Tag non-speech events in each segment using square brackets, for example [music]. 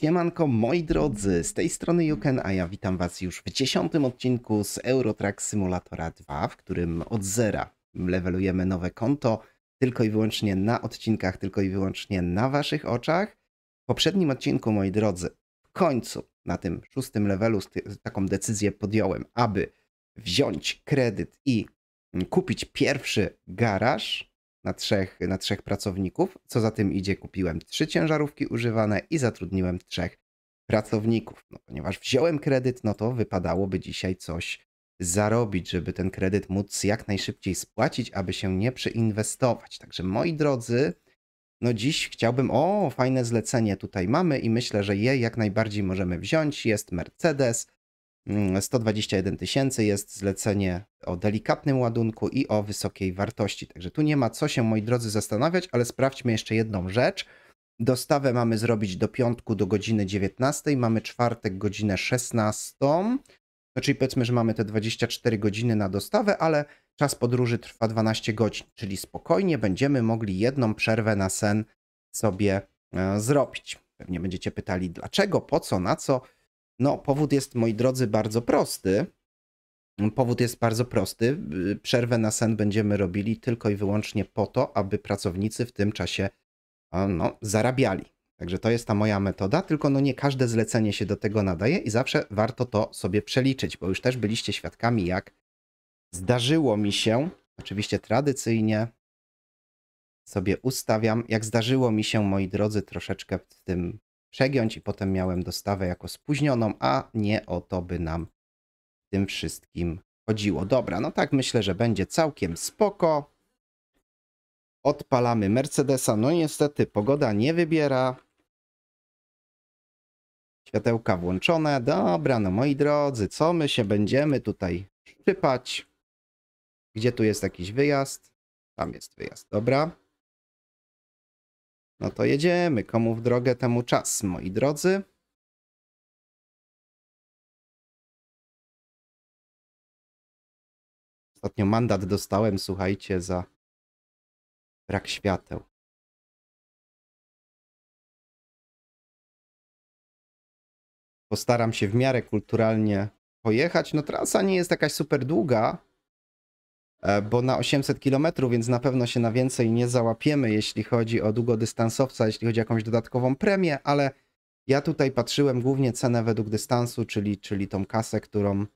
Siemanko, moi drodzy, z tej strony Juken, a ja witam was już w dziesiątym odcinku z Eurotrack Simulatora 2, w którym od zera levelujemy nowe konto, tylko i wyłącznie na odcinkach, tylko i wyłącznie na waszych oczach. W poprzednim odcinku, moi drodzy, w końcu na tym szóstym levelu taką decyzję podjąłem, aby wziąć kredyt i kupić pierwszy garaż, na trzech, na trzech pracowników. Co za tym idzie, kupiłem trzy ciężarówki używane i zatrudniłem trzech pracowników. No, ponieważ wziąłem kredyt, no to wypadałoby dzisiaj coś zarobić, żeby ten kredyt móc jak najszybciej spłacić, aby się nie przeinwestować. Także moi drodzy, no dziś chciałbym, o, fajne zlecenie tutaj mamy i myślę, że je jak najbardziej możemy wziąć. Jest Mercedes 121 mm, tysięcy jest zlecenie o delikatnym ładunku i o wysokiej wartości. Także tu nie ma co się, moi drodzy, zastanawiać, ale sprawdźmy jeszcze jedną rzecz. Dostawę mamy zrobić do piątku do godziny 19, mamy czwartek godzinę 16, no, czyli powiedzmy, że mamy te 24 godziny na dostawę, ale czas podróży trwa 12 godzin, czyli spokojnie będziemy mogli jedną przerwę na sen sobie e, zrobić. Pewnie będziecie pytali dlaczego, po co, na co. No, powód jest, moi drodzy, bardzo prosty. Powód jest bardzo prosty. Przerwę na sen będziemy robili tylko i wyłącznie po to, aby pracownicy w tym czasie no, zarabiali. Także to jest ta moja metoda, tylko no nie każde zlecenie się do tego nadaje i zawsze warto to sobie przeliczyć, bo już też byliście świadkami, jak zdarzyło mi się, oczywiście tradycyjnie sobie ustawiam, jak zdarzyło mi się, moi drodzy, troszeczkę w tym przegiąć i potem miałem dostawę jako spóźnioną, a nie o to by nam tym wszystkim chodziło. Dobra, no tak myślę, że będzie całkiem spoko. Odpalamy Mercedesa. No niestety pogoda nie wybiera. Światełka włączone. Dobra, no moi drodzy, co my się będziemy tutaj szczypać? Gdzie tu jest jakiś wyjazd? Tam jest wyjazd, dobra. No to jedziemy. Komu w drogę, temu czas, moi drodzy. Ostatnio mandat dostałem, słuchajcie, za brak świateł. Postaram się w miarę kulturalnie pojechać. No trasa nie jest jakaś super długa, E, bo na 800 km, więc na pewno się na więcej nie załapiemy, jeśli chodzi o długodystansowca, jeśli chodzi o jakąś dodatkową premię, ale ja tutaj patrzyłem głównie cenę według dystansu, czyli, czyli tą kasę, którą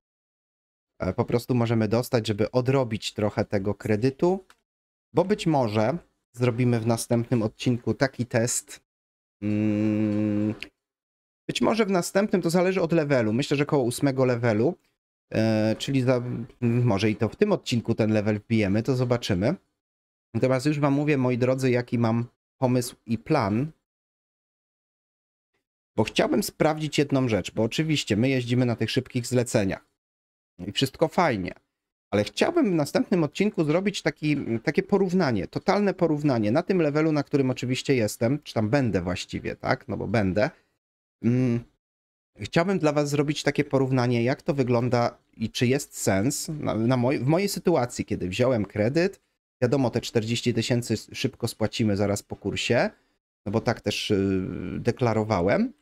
e, po prostu możemy dostać, żeby odrobić trochę tego kredytu, bo być może zrobimy w następnym odcinku taki test. Mm, być może w następnym, to zależy od levelu, myślę, że koło ósmego levelu, E, czyli za, może i to w tym odcinku ten level wbijemy, to zobaczymy. Natomiast już wam mówię, moi drodzy, jaki mam pomysł i plan, bo chciałbym sprawdzić jedną rzecz, bo oczywiście my jeździmy na tych szybkich zleceniach i wszystko fajnie, ale chciałbym w następnym odcinku zrobić taki, takie porównanie, totalne porównanie na tym levelu, na którym oczywiście jestem, czy tam będę właściwie, tak, no bo będę. Mm, chciałbym dla Was zrobić takie porównanie, jak to wygląda i czy jest sens. Na, na moj, w mojej sytuacji, kiedy wziąłem kredyt, wiadomo, te 40 tysięcy szybko spłacimy zaraz po kursie, no bo tak też y, deklarowałem.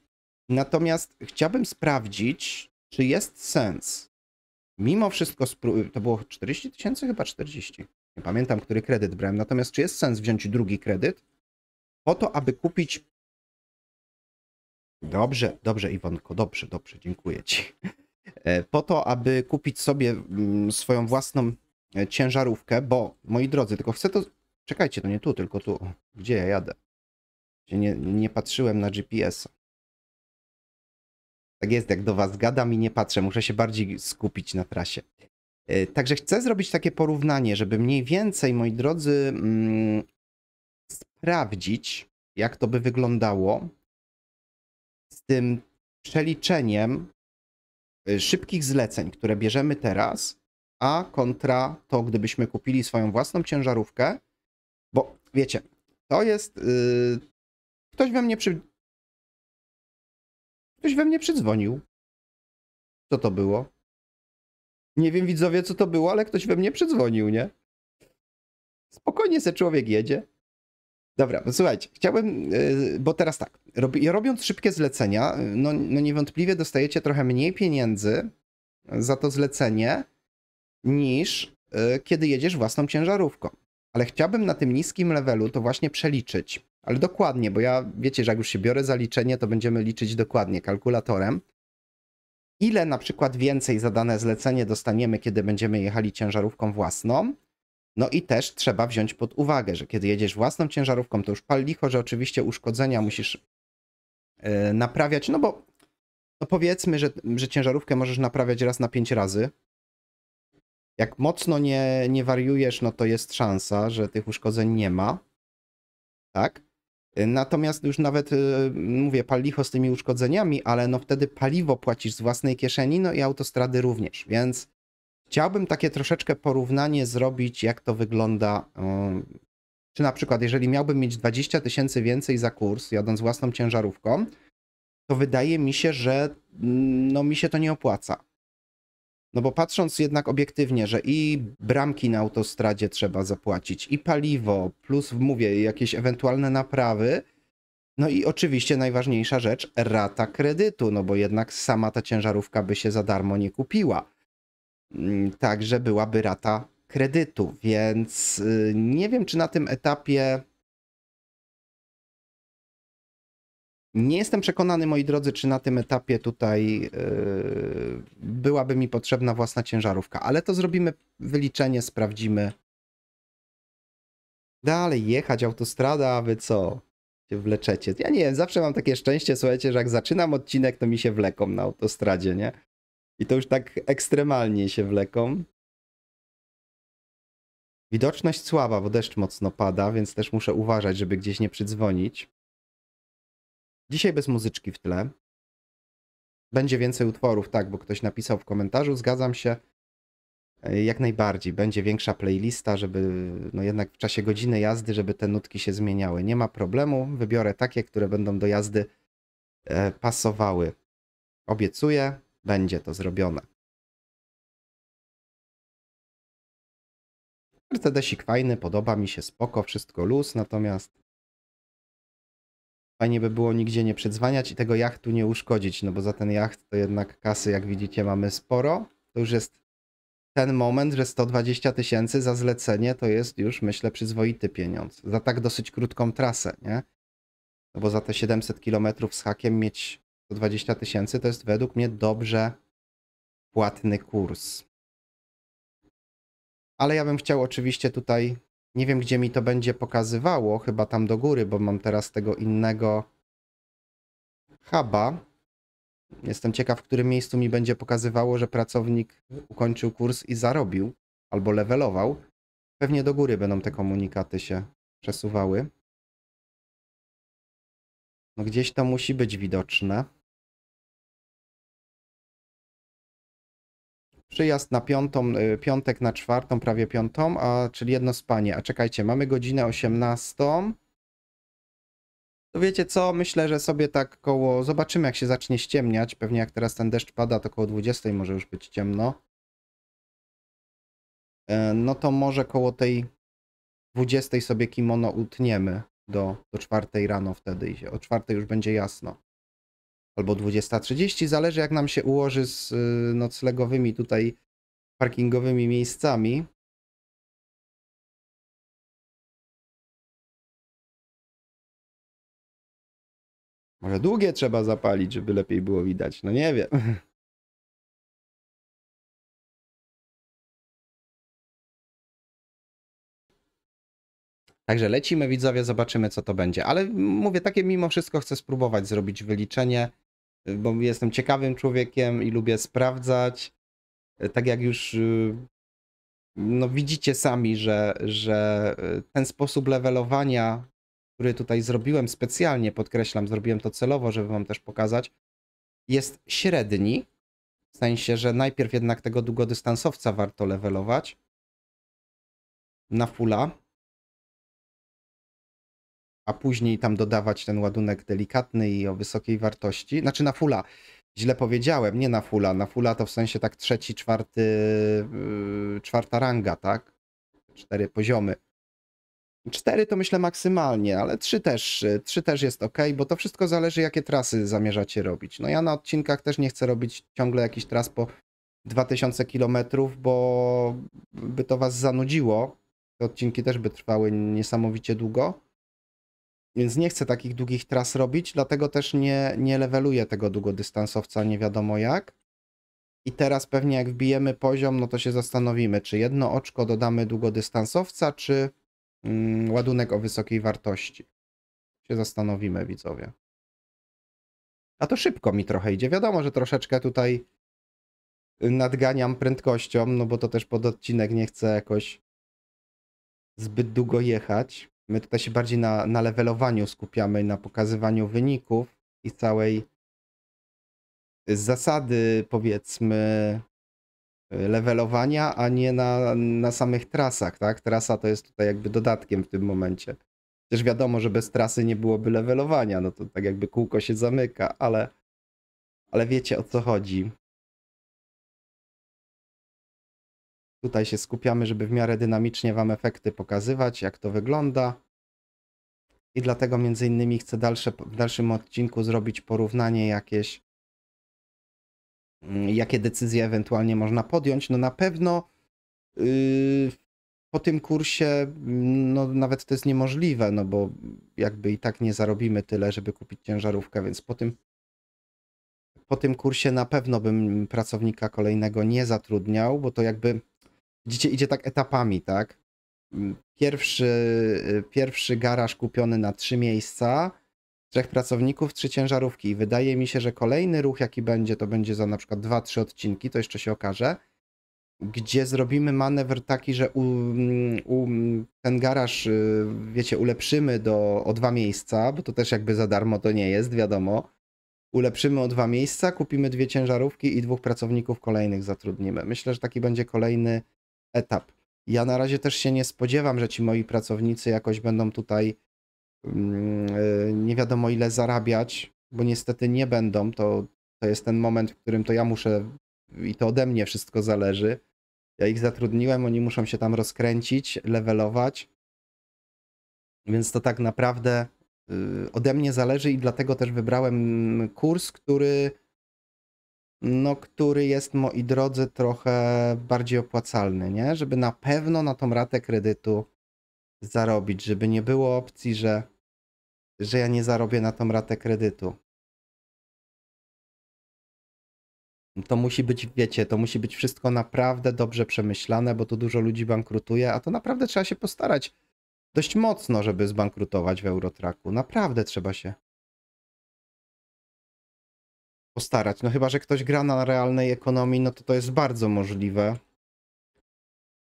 Natomiast chciałbym sprawdzić, czy jest sens. Mimo wszystko, y, to było 40 tysięcy, chyba 40. Nie pamiętam, który kredyt brałem. Natomiast czy jest sens wziąć drugi kredyt po to, aby kupić. Dobrze, dobrze, Iwonko, dobrze, dobrze, dziękuję Ci E, po to, aby kupić sobie mm, swoją własną e, ciężarówkę, bo moi drodzy, tylko chcę to. Czekajcie, to nie tu, tylko tu. Gdzie ja jadę? Nie, nie patrzyłem na GPS. -a. Tak jest, jak do Was gadam i nie patrzę, muszę się bardziej skupić na trasie. E, także chcę zrobić takie porównanie, żeby mniej więcej, moi drodzy, mm, sprawdzić, jak to by wyglądało z tym przeliczeniem Y, szybkich zleceń, które bierzemy teraz, a kontra to, gdybyśmy kupili swoją własną ciężarówkę, bo wiecie, to jest. Yy, ktoś we mnie przy. Ktoś we mnie przydzwonił. Co to było? Nie wiem, widzowie, co to było, ale ktoś we mnie przydzwonił, nie? Spokojnie se człowiek jedzie. Dobra, słuchajcie, chciałbym, y, bo teraz tak, robiąc szybkie zlecenia, y, no, no niewątpliwie dostajecie trochę mniej pieniędzy za to zlecenie niż y, kiedy jedziesz własną ciężarówką. Ale chciałbym na tym niskim levelu to właśnie przeliczyć. Ale dokładnie, bo ja wiecie, że jak już się biorę za liczenie, to będziemy liczyć dokładnie kalkulatorem. Ile na przykład więcej za dane zlecenie dostaniemy, kiedy będziemy jechali ciężarówką własną, no i też trzeba wziąć pod uwagę, że kiedy jedziesz własną ciężarówką, to już pal licho, że oczywiście uszkodzenia musisz e, naprawiać, no bo no powiedzmy, że, że ciężarówkę możesz naprawiać raz na pięć razy. Jak mocno nie, nie wariujesz, no to jest szansa, że tych uszkodzeń nie ma. Tak? E, natomiast już nawet, e, mówię, pal licho z tymi uszkodzeniami, ale no wtedy paliwo płacisz z własnej kieszeni, no i autostrady również, więc Chciałbym takie troszeczkę porównanie zrobić, jak to wygląda. E, czy na przykład, jeżeli miałbym mieć 20 tysięcy więcej za kurs, jadąc własną ciężarówką, to wydaje mi się, że mm, no, mi się to nie opłaca. No bo patrząc jednak obiektywnie, że i bramki na autostradzie trzeba zapłacić, i paliwo, plus mówię, jakieś ewentualne naprawy, no i oczywiście najważniejsza rzecz, rata kredytu, no bo jednak sama ta ciężarówka by się za darmo nie kupiła. Mm, także byłaby rata kredytu, więc y, nie wiem, czy na tym etapie. Nie jestem przekonany, moi drodzy, czy na tym etapie tutaj y, byłaby mi potrzebna własna ciężarówka, ale to zrobimy wyliczenie, sprawdzimy. Dalej jechać autostrada, a wy co? Się wleczecie. Ja nie wiem, zawsze mam takie szczęście, słuchajcie, że jak zaczynam odcinek, to mi się wleką na autostradzie, nie? I to już tak ekstremalnie się wleką. Widoczność słaba, bo deszcz mocno pada, więc też muszę uważać, żeby gdzieś nie przydzwonić. Dzisiaj bez muzyczki w tle. Będzie więcej utworów, tak, bo ktoś napisał w komentarzu, zgadzam się. E, jak najbardziej. Będzie większa playlista, żeby no jednak w czasie godziny jazdy, żeby te nutki się zmieniały. Nie ma problemu. Wybiorę takie, które będą do jazdy e, pasowały. Obiecuję będzie to zrobione. Mercedesik fajny, podoba mi się, spoko, wszystko luz, natomiast fajnie by było nigdzie nie przedzwaniać i tego jachtu nie uszkodzić, no bo za ten jacht to jednak kasy, jak widzicie, mamy sporo. To już jest ten moment, że 120 tysięcy za zlecenie to jest już, myślę, przyzwoity pieniądz. Za tak dosyć krótką trasę, nie? No bo za te 700 kilometrów z hakiem mieć 120 tysięcy to jest według mnie dobrze płatny kurs. Ale ja bym chciał oczywiście tutaj, nie wiem gdzie mi to będzie pokazywało, chyba tam do góry, bo mam teraz tego innego huba. Jestem ciekaw, w którym miejscu mi będzie pokazywało, że pracownik ukończył kurs i zarobił albo levelował. Pewnie do góry będą te komunikaty się przesuwały. No gdzieś to musi być widoczne. Przyjazd na piątą, y, piątek na czwartą, prawie piątą, a czyli jedno spanie. A czekajcie, mamy godzinę 18. To wiecie co, myślę, że sobie tak koło, zobaczymy jak się zacznie ściemniać. Pewnie jak teraz ten deszcz pada, to koło 20 może już być ciemno. E, no to może koło tej 20 sobie kimono utniemy do, do 4 rano wtedy i o 4 już będzie jasno albo 20.30, zależy jak nam się ułoży z y, noclegowymi tutaj parkingowymi miejscami. Może długie trzeba zapalić, żeby lepiej było widać. No nie wiem. [laughs] Także lecimy, widzowie, zobaczymy, co to będzie. Ale mówię, takie mimo wszystko chcę spróbować zrobić wyliczenie bo jestem ciekawym człowiekiem i lubię sprawdzać. Tak jak już y, no widzicie sami, że, że y, ten sposób levelowania, który tutaj zrobiłem specjalnie, podkreślam, zrobiłem to celowo, żeby wam też pokazać, jest średni. W sensie, że najpierw jednak tego długodystansowca warto levelować na fulla, a później tam dodawać ten ładunek delikatny i o wysokiej wartości. Znaczy na fula źle powiedziałem, nie na fula. Na fula to w sensie tak trzeci, czwarty, yy, czwarta ranga, tak? Cztery poziomy. Cztery to myślę maksymalnie, ale trzy też, trzy też jest ok, bo to wszystko zależy, jakie trasy zamierzacie robić. No ja na odcinkach też nie chcę robić ciągle jakiś tras po 2000 km, bo by to was zanudziło. Te odcinki też by trwały niesamowicie długo. Więc nie chcę takich długich tras robić, dlatego też nie, nie leveluję tego długodystansowca nie wiadomo jak. I teraz pewnie jak wbijemy poziom, no to się zastanowimy, czy jedno oczko dodamy długodystansowca, czy mm, ładunek o wysokiej wartości. Się zastanowimy, widzowie. A to szybko mi trochę idzie. Wiadomo, że troszeczkę tutaj nadganiam prędkością, no bo to też pod odcinek nie chcę jakoś zbyt długo jechać. My tutaj się bardziej na, na levelowaniu skupiamy, na pokazywaniu wyników i całej zasady, powiedzmy, levelowania, a nie na, na samych trasach, tak? Trasa to jest tutaj jakby dodatkiem w tym momencie. Też wiadomo, że bez trasy nie byłoby levelowania, no to tak jakby kółko się zamyka, ale, ale wiecie o co chodzi. Tutaj się skupiamy, żeby w miarę dynamicznie Wam efekty pokazywać, jak to wygląda. I dlatego między innymi chcę dalsze, w dalszym odcinku zrobić porównanie jakieś, mm, jakie decyzje ewentualnie można podjąć. No na pewno yy, po tym kursie mm, no nawet to jest niemożliwe, no bo jakby i tak nie zarobimy tyle, żeby kupić ciężarówkę, więc po tym, po tym kursie na pewno bym pracownika kolejnego nie zatrudniał, bo to jakby idzie, idzie tak etapami, tak? Mm, pierwszy, y, pierwszy garaż kupiony na trzy miejsca, trzech pracowników, trzy ciężarówki. wydaje mi się, że kolejny ruch, jaki będzie, to będzie za na przykład dwa, trzy odcinki, to jeszcze się okaże, gdzie zrobimy manewr taki, że u, mm, u, mm, ten garaż, y, wiecie, ulepszymy do, o dwa miejsca, bo to też jakby za darmo to nie jest, wiadomo. Ulepszymy o dwa miejsca, kupimy dwie ciężarówki i dwóch pracowników kolejnych zatrudnimy. Myślę, że taki będzie kolejny etap. Ja na razie też się nie spodziewam, że ci moi pracownicy jakoś będą tutaj mm, e, nie wiadomo ile zarabiać, bo niestety nie będą. To, to jest ten moment, w którym to ja muszę i to ode mnie wszystko zależy. Ja ich zatrudniłem, oni muszą się tam rozkręcić, levelować. Więc to tak naprawdę y, ode mnie zależy i dlatego też wybrałem kurs, który no, który jest, moi drodzy, trochę bardziej opłacalny, nie? Żeby na pewno na tą ratę kredytu zarobić, żeby nie było opcji, że, że ja nie zarobię na tą ratę kredytu. To musi być, wiecie, to musi być wszystko naprawdę dobrze przemyślane, bo tu dużo ludzi bankrutuje, a to naprawdę trzeba się postarać dość mocno, żeby zbankrutować w Eurotraku. Naprawdę trzeba się postarać. No chyba, że ktoś gra na realnej ekonomii, no to to jest bardzo możliwe,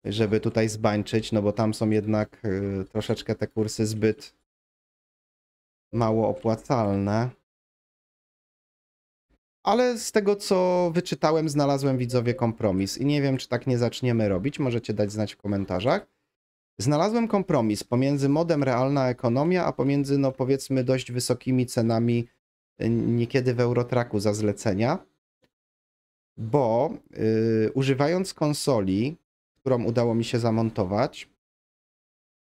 żeby tutaj zbańczyć, no bo tam są jednak y, troszeczkę te kursy zbyt mało opłacalne. Ale z tego, co wyczytałem, znalazłem widzowie kompromis i nie wiem, czy tak nie zaczniemy robić. Możecie dać znać w komentarzach. Znalazłem kompromis pomiędzy modem realna ekonomia, a pomiędzy, no powiedzmy, dość wysokimi cenami niekiedy w Eurotraku za zlecenia, bo yy, używając konsoli, którą udało mi się zamontować,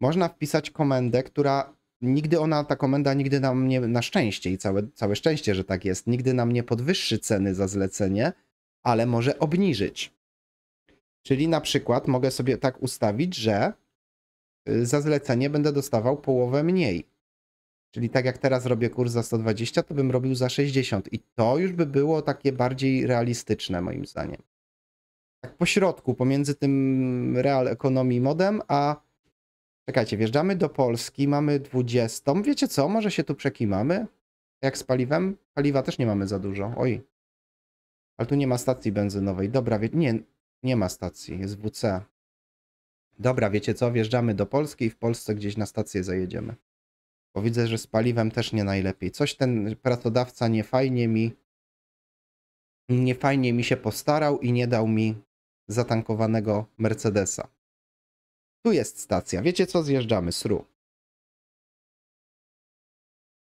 można wpisać komendę, która nigdy ona, ta komenda nigdy nam nie, na szczęście i całe, całe szczęście, że tak jest, nigdy nam nie podwyższy ceny za zlecenie, ale może obniżyć. Czyli na przykład mogę sobie tak ustawić, że y, za zlecenie będę dostawał połowę mniej. Czyli tak jak teraz robię kurs za 120, to bym robił za 60 i to już by było takie bardziej realistyczne moim zdaniem. Tak po środku, pomiędzy tym real ekonomii modem, a czekajcie, wjeżdżamy do Polski, mamy 20. Wiecie co, może się tu przekimamy? Jak z paliwem? Paliwa też nie mamy za dużo. Oj. Ale tu nie ma stacji benzynowej. Dobra, wie... nie, nie ma stacji, jest WC. Dobra, wiecie co, wjeżdżamy do Polski i w Polsce gdzieś na stację zajedziemy. Bo widzę, że z paliwem też nie najlepiej. Coś ten pracodawca nie fajnie mi nie fajnie mi się postarał i nie dał mi zatankowanego Mercedesa. Tu jest stacja. Wiecie co? Zjeżdżamy. Sru.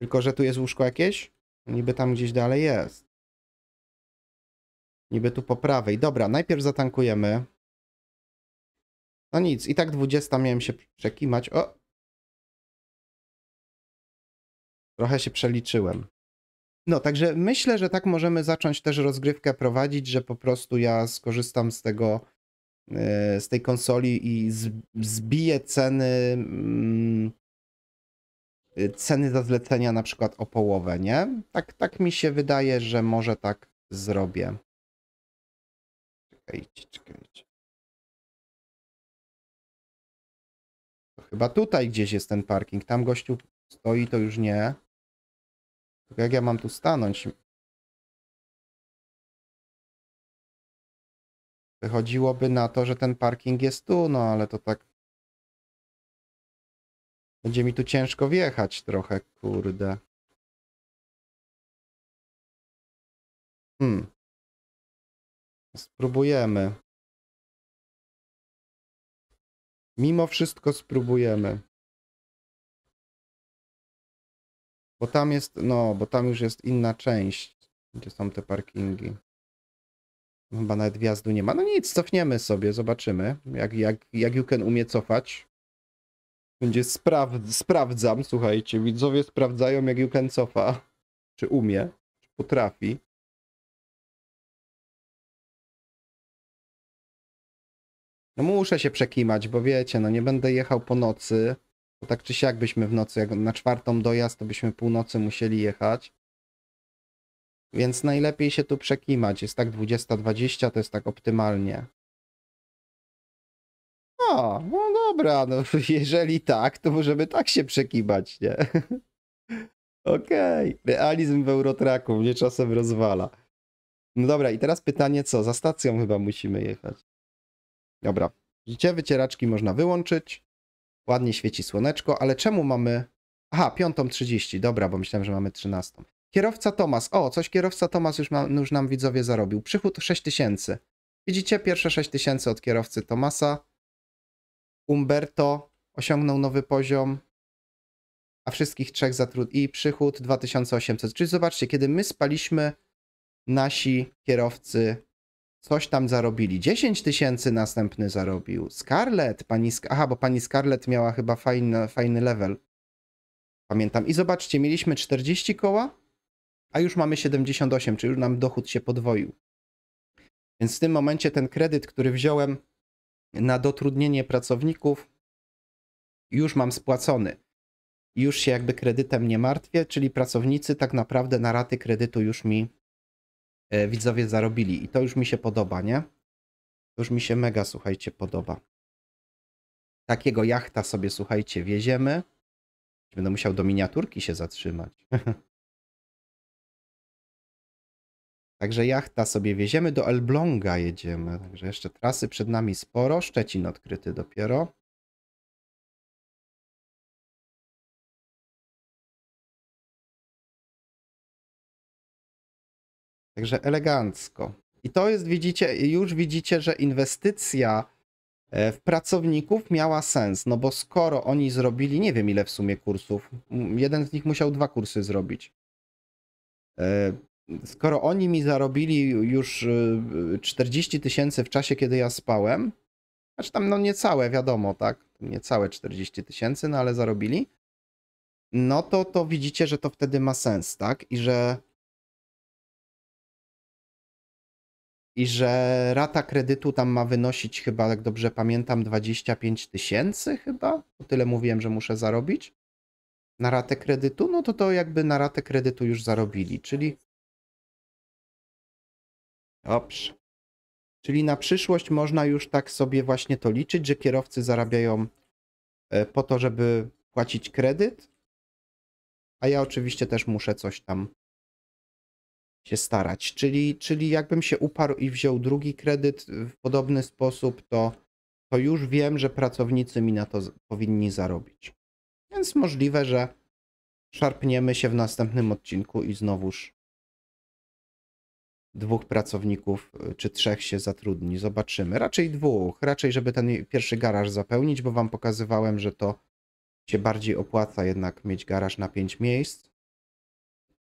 Tylko, że tu jest łóżko jakieś? Niby tam gdzieś dalej jest. Niby tu po prawej. Dobra, najpierw zatankujemy. No nic, i tak 20 miałem się przekimać. O, Trochę się przeliczyłem. No, także myślę, że tak możemy zacząć też rozgrywkę prowadzić, że po prostu ja skorzystam z tego, e, z tej konsoli i zbiję ceny, mm, ceny za zlecenia na przykład o połowę, nie? Tak, tak mi się wydaje, że może tak zrobię. Czekajcie, czekajcie. To chyba tutaj gdzieś jest ten parking. Tam gościu stoi, to już nie. Tak jak ja mam tu stanąć? Wychodziłoby na to, że ten parking jest tu, no ale to tak... Będzie mi tu ciężko wjechać trochę, kurde. Hmm. Spróbujemy. Mimo wszystko spróbujemy. Bo tam jest, no, bo tam już jest inna część, gdzie są te parkingi. Chyba nawet wjazdu nie ma. No nic, cofniemy sobie, zobaczymy, jak, jak, jak Yuken umie cofać. Będzie spraw, sprawdzam, słuchajcie, widzowie sprawdzają, jak Yuken cofa. Czy umie, czy potrafi. No muszę się przekimać, bo wiecie, no nie będę jechał po nocy tak czy siak byśmy w nocy, jak na czwartą dojazd, to byśmy północy musieli jechać. Więc najlepiej się tu przekimać. Jest tak 20-20, to jest tak optymalnie. O, no dobra, no [laughs] jeżeli tak, to możemy tak się przekimać, nie? [laughs] Okej, okay. realizm w Eurotraku mnie czasem rozwala. No dobra, i teraz pytanie co? Za stacją chyba musimy jechać. Dobra, widzicie, wycieraczki można wyłączyć. Ładnie świeci słoneczko, ale czemu mamy... Aha, 5.30, dobra, bo myślałem, że mamy 13. Kierowca Tomas. O, coś kierowca Tomas już, już nam widzowie zarobił. Przychód 6000. Widzicie, pierwsze 6000 od kierowcy Tomasa. Umberto osiągnął nowy poziom, a wszystkich trzech zatrud i przychód 2800. Czyli zobaczcie, kiedy my spaliśmy, nasi kierowcy coś tam zarobili. 10 tysięcy następny zarobił. Scarlett, pani... Aha, bo pani Scarlett miała chyba fajny, fajny level. Pamiętam. I zobaczcie, mieliśmy 40 koła, a już mamy 78, czyli już nam dochód się podwoił. Więc w tym momencie ten kredyt, który wziąłem na dotrudnienie pracowników, już mam spłacony. Już się jakby kredytem nie martwię, czyli pracownicy tak naprawdę na raty kredytu już mi E, widzowie zarobili. I to już mi się podoba, nie? To już mi się mega, słuchajcie, podoba. Takiego jachta sobie, słuchajcie, wieziemy. Będę musiał do miniaturki się zatrzymać. [laughs] Także jachta sobie wieziemy, do Elbląga jedziemy. Także jeszcze trasy przed nami sporo. Szczecin odkryty dopiero. Także elegancko. I to jest, widzicie, już widzicie, że inwestycja e, w pracowników miała sens, no bo skoro oni zrobili, nie wiem ile w sumie kursów, jeden z nich musiał dwa kursy zrobić. E, skoro oni mi zarobili już 40 e, tysięcy w czasie, kiedy ja spałem, znaczy tam no niecałe, wiadomo, tak, niecałe 40 tysięcy, no ale zarobili, no to to widzicie, że to wtedy ma sens, tak, i że i że rata kredytu tam ma wynosić chyba, jak dobrze pamiętam, 25 tysięcy chyba. O tyle mówiłem, że muszę zarobić na ratę kredytu, no to to jakby na ratę kredytu już zarobili, czyli Dobrze. Czyli na przyszłość można już tak sobie właśnie to liczyć, że kierowcy zarabiają e, po to, żeby płacić kredyt. A ja oczywiście też muszę coś tam się starać. Czyli, czyli jakbym się uparł i wziął drugi kredyt w podobny sposób, to, to już wiem, że pracownicy mi na to powinni zarobić. Więc możliwe, że szarpniemy się w następnym odcinku i znowuż dwóch pracowników y, czy trzech się zatrudni. Zobaczymy. Raczej dwóch. Raczej, żeby ten pierwszy garaż zapełnić, bo wam pokazywałem, że to się bardziej opłaca jednak mieć garaż na pięć miejsc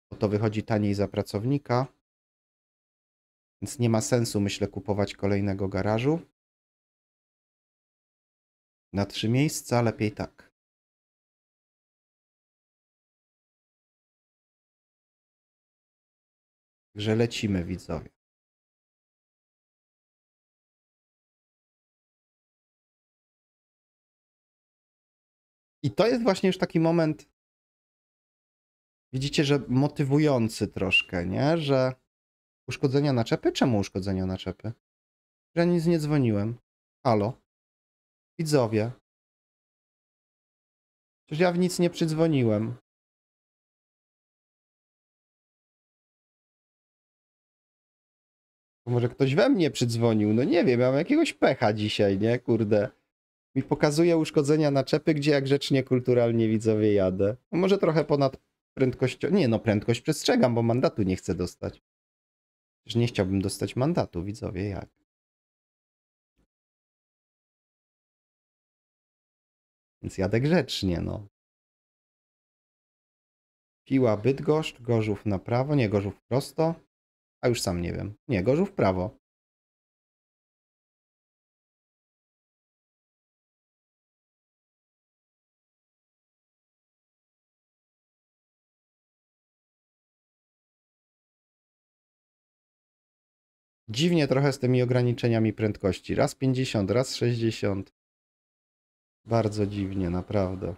bo to wychodzi taniej za pracownika. Więc nie ma sensu, myślę, kupować kolejnego garażu. Na trzy miejsca lepiej tak. Także lecimy, widzowie. I to jest właśnie już taki moment, widzicie, że motywujący troszkę, nie? Że uszkodzenia naczepy? Czemu uszkodzenia naczepy? Że nic nie dzwoniłem. Halo? Widzowie. Przecież ja w nic nie przydzwoniłem. Może ktoś we mnie przydzwonił, no nie wiem, ja mam jakiegoś pecha dzisiaj, nie? Kurde. Mi pokazuje uszkodzenia naczepy, gdzie jak grzecznie, kulturalnie widzowie jadę. No może trochę ponad prędkością... Nie, no prędkość przestrzegam, bo mandatu nie chcę dostać. Przecież nie chciałbym dostać mandatu, widzowie, jak? Więc jadę grzecznie, no. Piła Bydgoszcz, Gorzów na prawo, nie Gorzów prosto, a już sam nie wiem. Nie, Gorzów prawo. Dziwnie trochę z tymi ograniczeniami prędkości. Raz 50, raz 60. Bardzo dziwnie, naprawdę.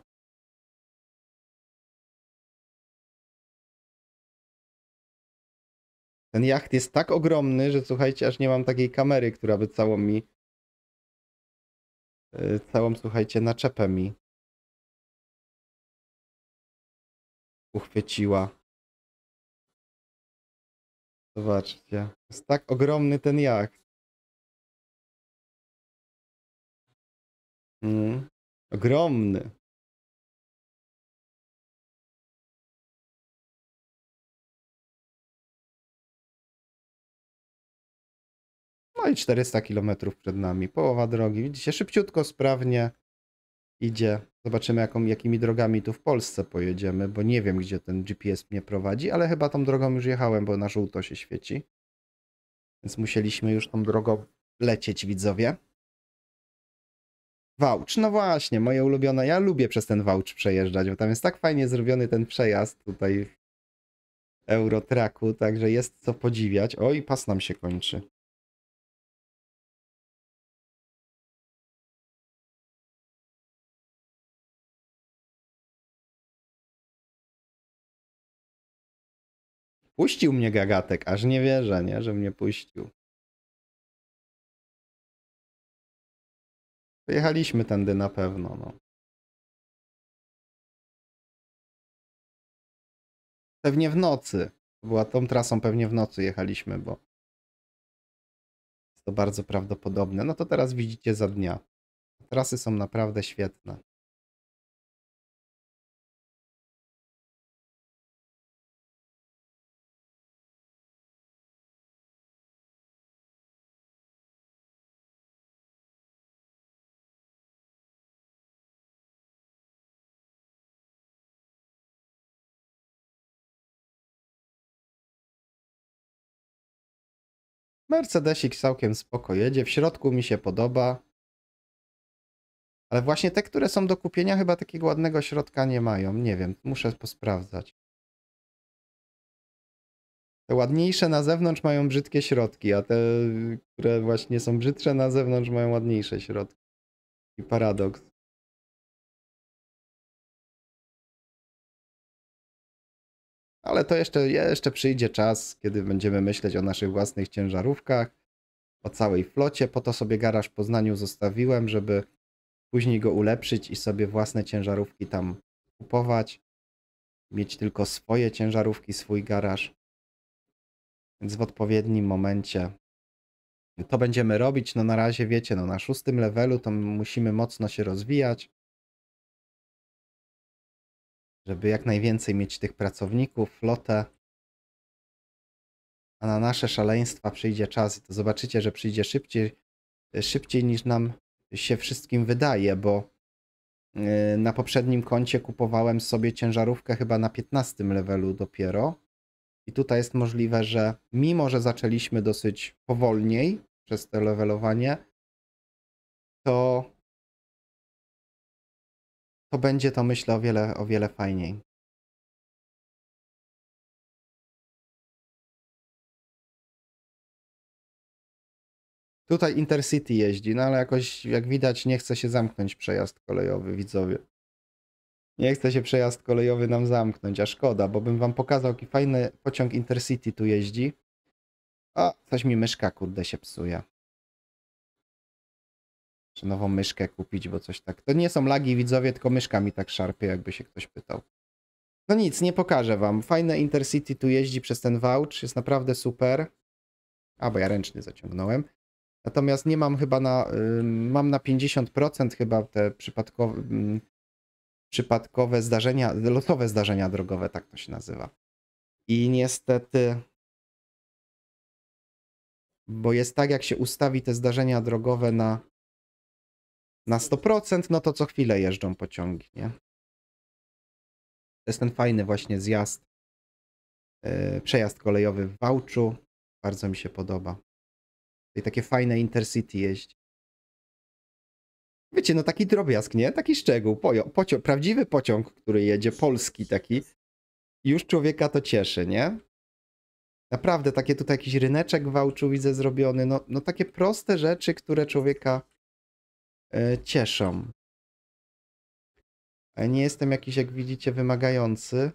Ten jacht jest tak ogromny, że słuchajcie, aż nie mam takiej kamery, która by całą mi... E, całą, słuchajcie, naczepę mi uchwyciła. Zobaczcie. Jest tak ogromny ten jacht. Mm. Ogromny. No i 400 km przed nami. Połowa drogi. Widzicie, szybciutko, sprawnie idzie. Zobaczymy, jaką, jakimi drogami tu w Polsce pojedziemy, bo nie wiem, gdzie ten GPS mnie prowadzi, ale chyba tą drogą już jechałem, bo na żółto się świeci. Więc musieliśmy już tą drogą lecieć, widzowie. Wałcz, no właśnie, moje ulubione. Ja lubię przez ten wałcz przejeżdżać, bo tam jest tak fajnie zrobiony ten przejazd tutaj w Eurotraku, także jest co podziwiać. Oj, pas nam się kończy. Puścił mnie gagatek, aż nie wierzę, nie? Że mnie puścił. Pojechaliśmy tędy na pewno, no. Pewnie w nocy. Była tą trasą pewnie w nocy jechaliśmy, bo jest to bardzo prawdopodobne. No to teraz widzicie za dnia. Trasy są naprawdę świetne. Mercedesik całkiem spoko jedzie, w środku mi się podoba. Ale właśnie te, które są do kupienia, chyba takiego ładnego środka nie mają. Nie wiem, muszę posprawdzać. Te ładniejsze na zewnątrz mają brzydkie środki, a te, które właśnie są brzydsze na zewnątrz mają ładniejsze środki. I paradoks. Ale to jeszcze, jeszcze przyjdzie czas, kiedy będziemy myśleć o naszych własnych ciężarówkach, o całej flocie. Po to sobie garaż w Poznaniu zostawiłem, żeby później go ulepszyć i sobie własne ciężarówki tam kupować. Mieć tylko swoje ciężarówki, swój garaż. Więc w odpowiednim momencie to będziemy robić. No na razie wiecie, no na szóstym levelu to musimy mocno się rozwijać żeby jak najwięcej mieć tych pracowników, flotę. A na nasze szaleństwa przyjdzie czas i to zobaczycie, że przyjdzie szybciej, szybciej niż nam się wszystkim wydaje, bo y, na poprzednim koncie kupowałem sobie ciężarówkę chyba na 15 levelu dopiero. I tutaj jest możliwe, że mimo, że zaczęliśmy dosyć powolniej przez to levelowanie, to to będzie to myślę o wiele, o wiele fajniej. Tutaj Intercity jeździ, no ale jakoś jak widać nie chce się zamknąć przejazd kolejowy, widzowie. Nie chce się przejazd kolejowy nam zamknąć, a szkoda, bo bym wam pokazał jaki fajny pociąg Intercity tu jeździ. A, coś mi myszka kurde się psuje. Czy nową myszkę kupić, bo coś tak. To nie są lagi widzowie, tylko myszkami tak szarpie, jakby się ktoś pytał. No nic, nie pokażę wam. Fajne Intercity tu jeździ przez ten vouch, jest naprawdę super. A, bo ja ręczny zaciągnąłem. Natomiast nie mam chyba na, y, mam na 50% chyba te przypadkowe, y, przypadkowe zdarzenia, lotowe zdarzenia drogowe, tak to się nazywa. I niestety, bo jest tak, jak się ustawi te zdarzenia drogowe na na 100%, no to co chwilę jeżdżą pociągi, nie? To jest ten fajny właśnie zjazd, yy, przejazd kolejowy w Wałczu. Bardzo mi się podoba. I takie fajne Intercity jeździ. Wiecie, no taki drobiazg, nie? Taki szczegół. Pojo, pociąg, prawdziwy pociąg, który jedzie, polski taki, już człowieka to cieszy, nie? Naprawdę, takie tutaj jakiś ryneczek w Wałczu widzę zrobiony. No, no takie proste rzeczy, które człowieka E, cieszą. E, nie jestem jakiś, jak widzicie, wymagający.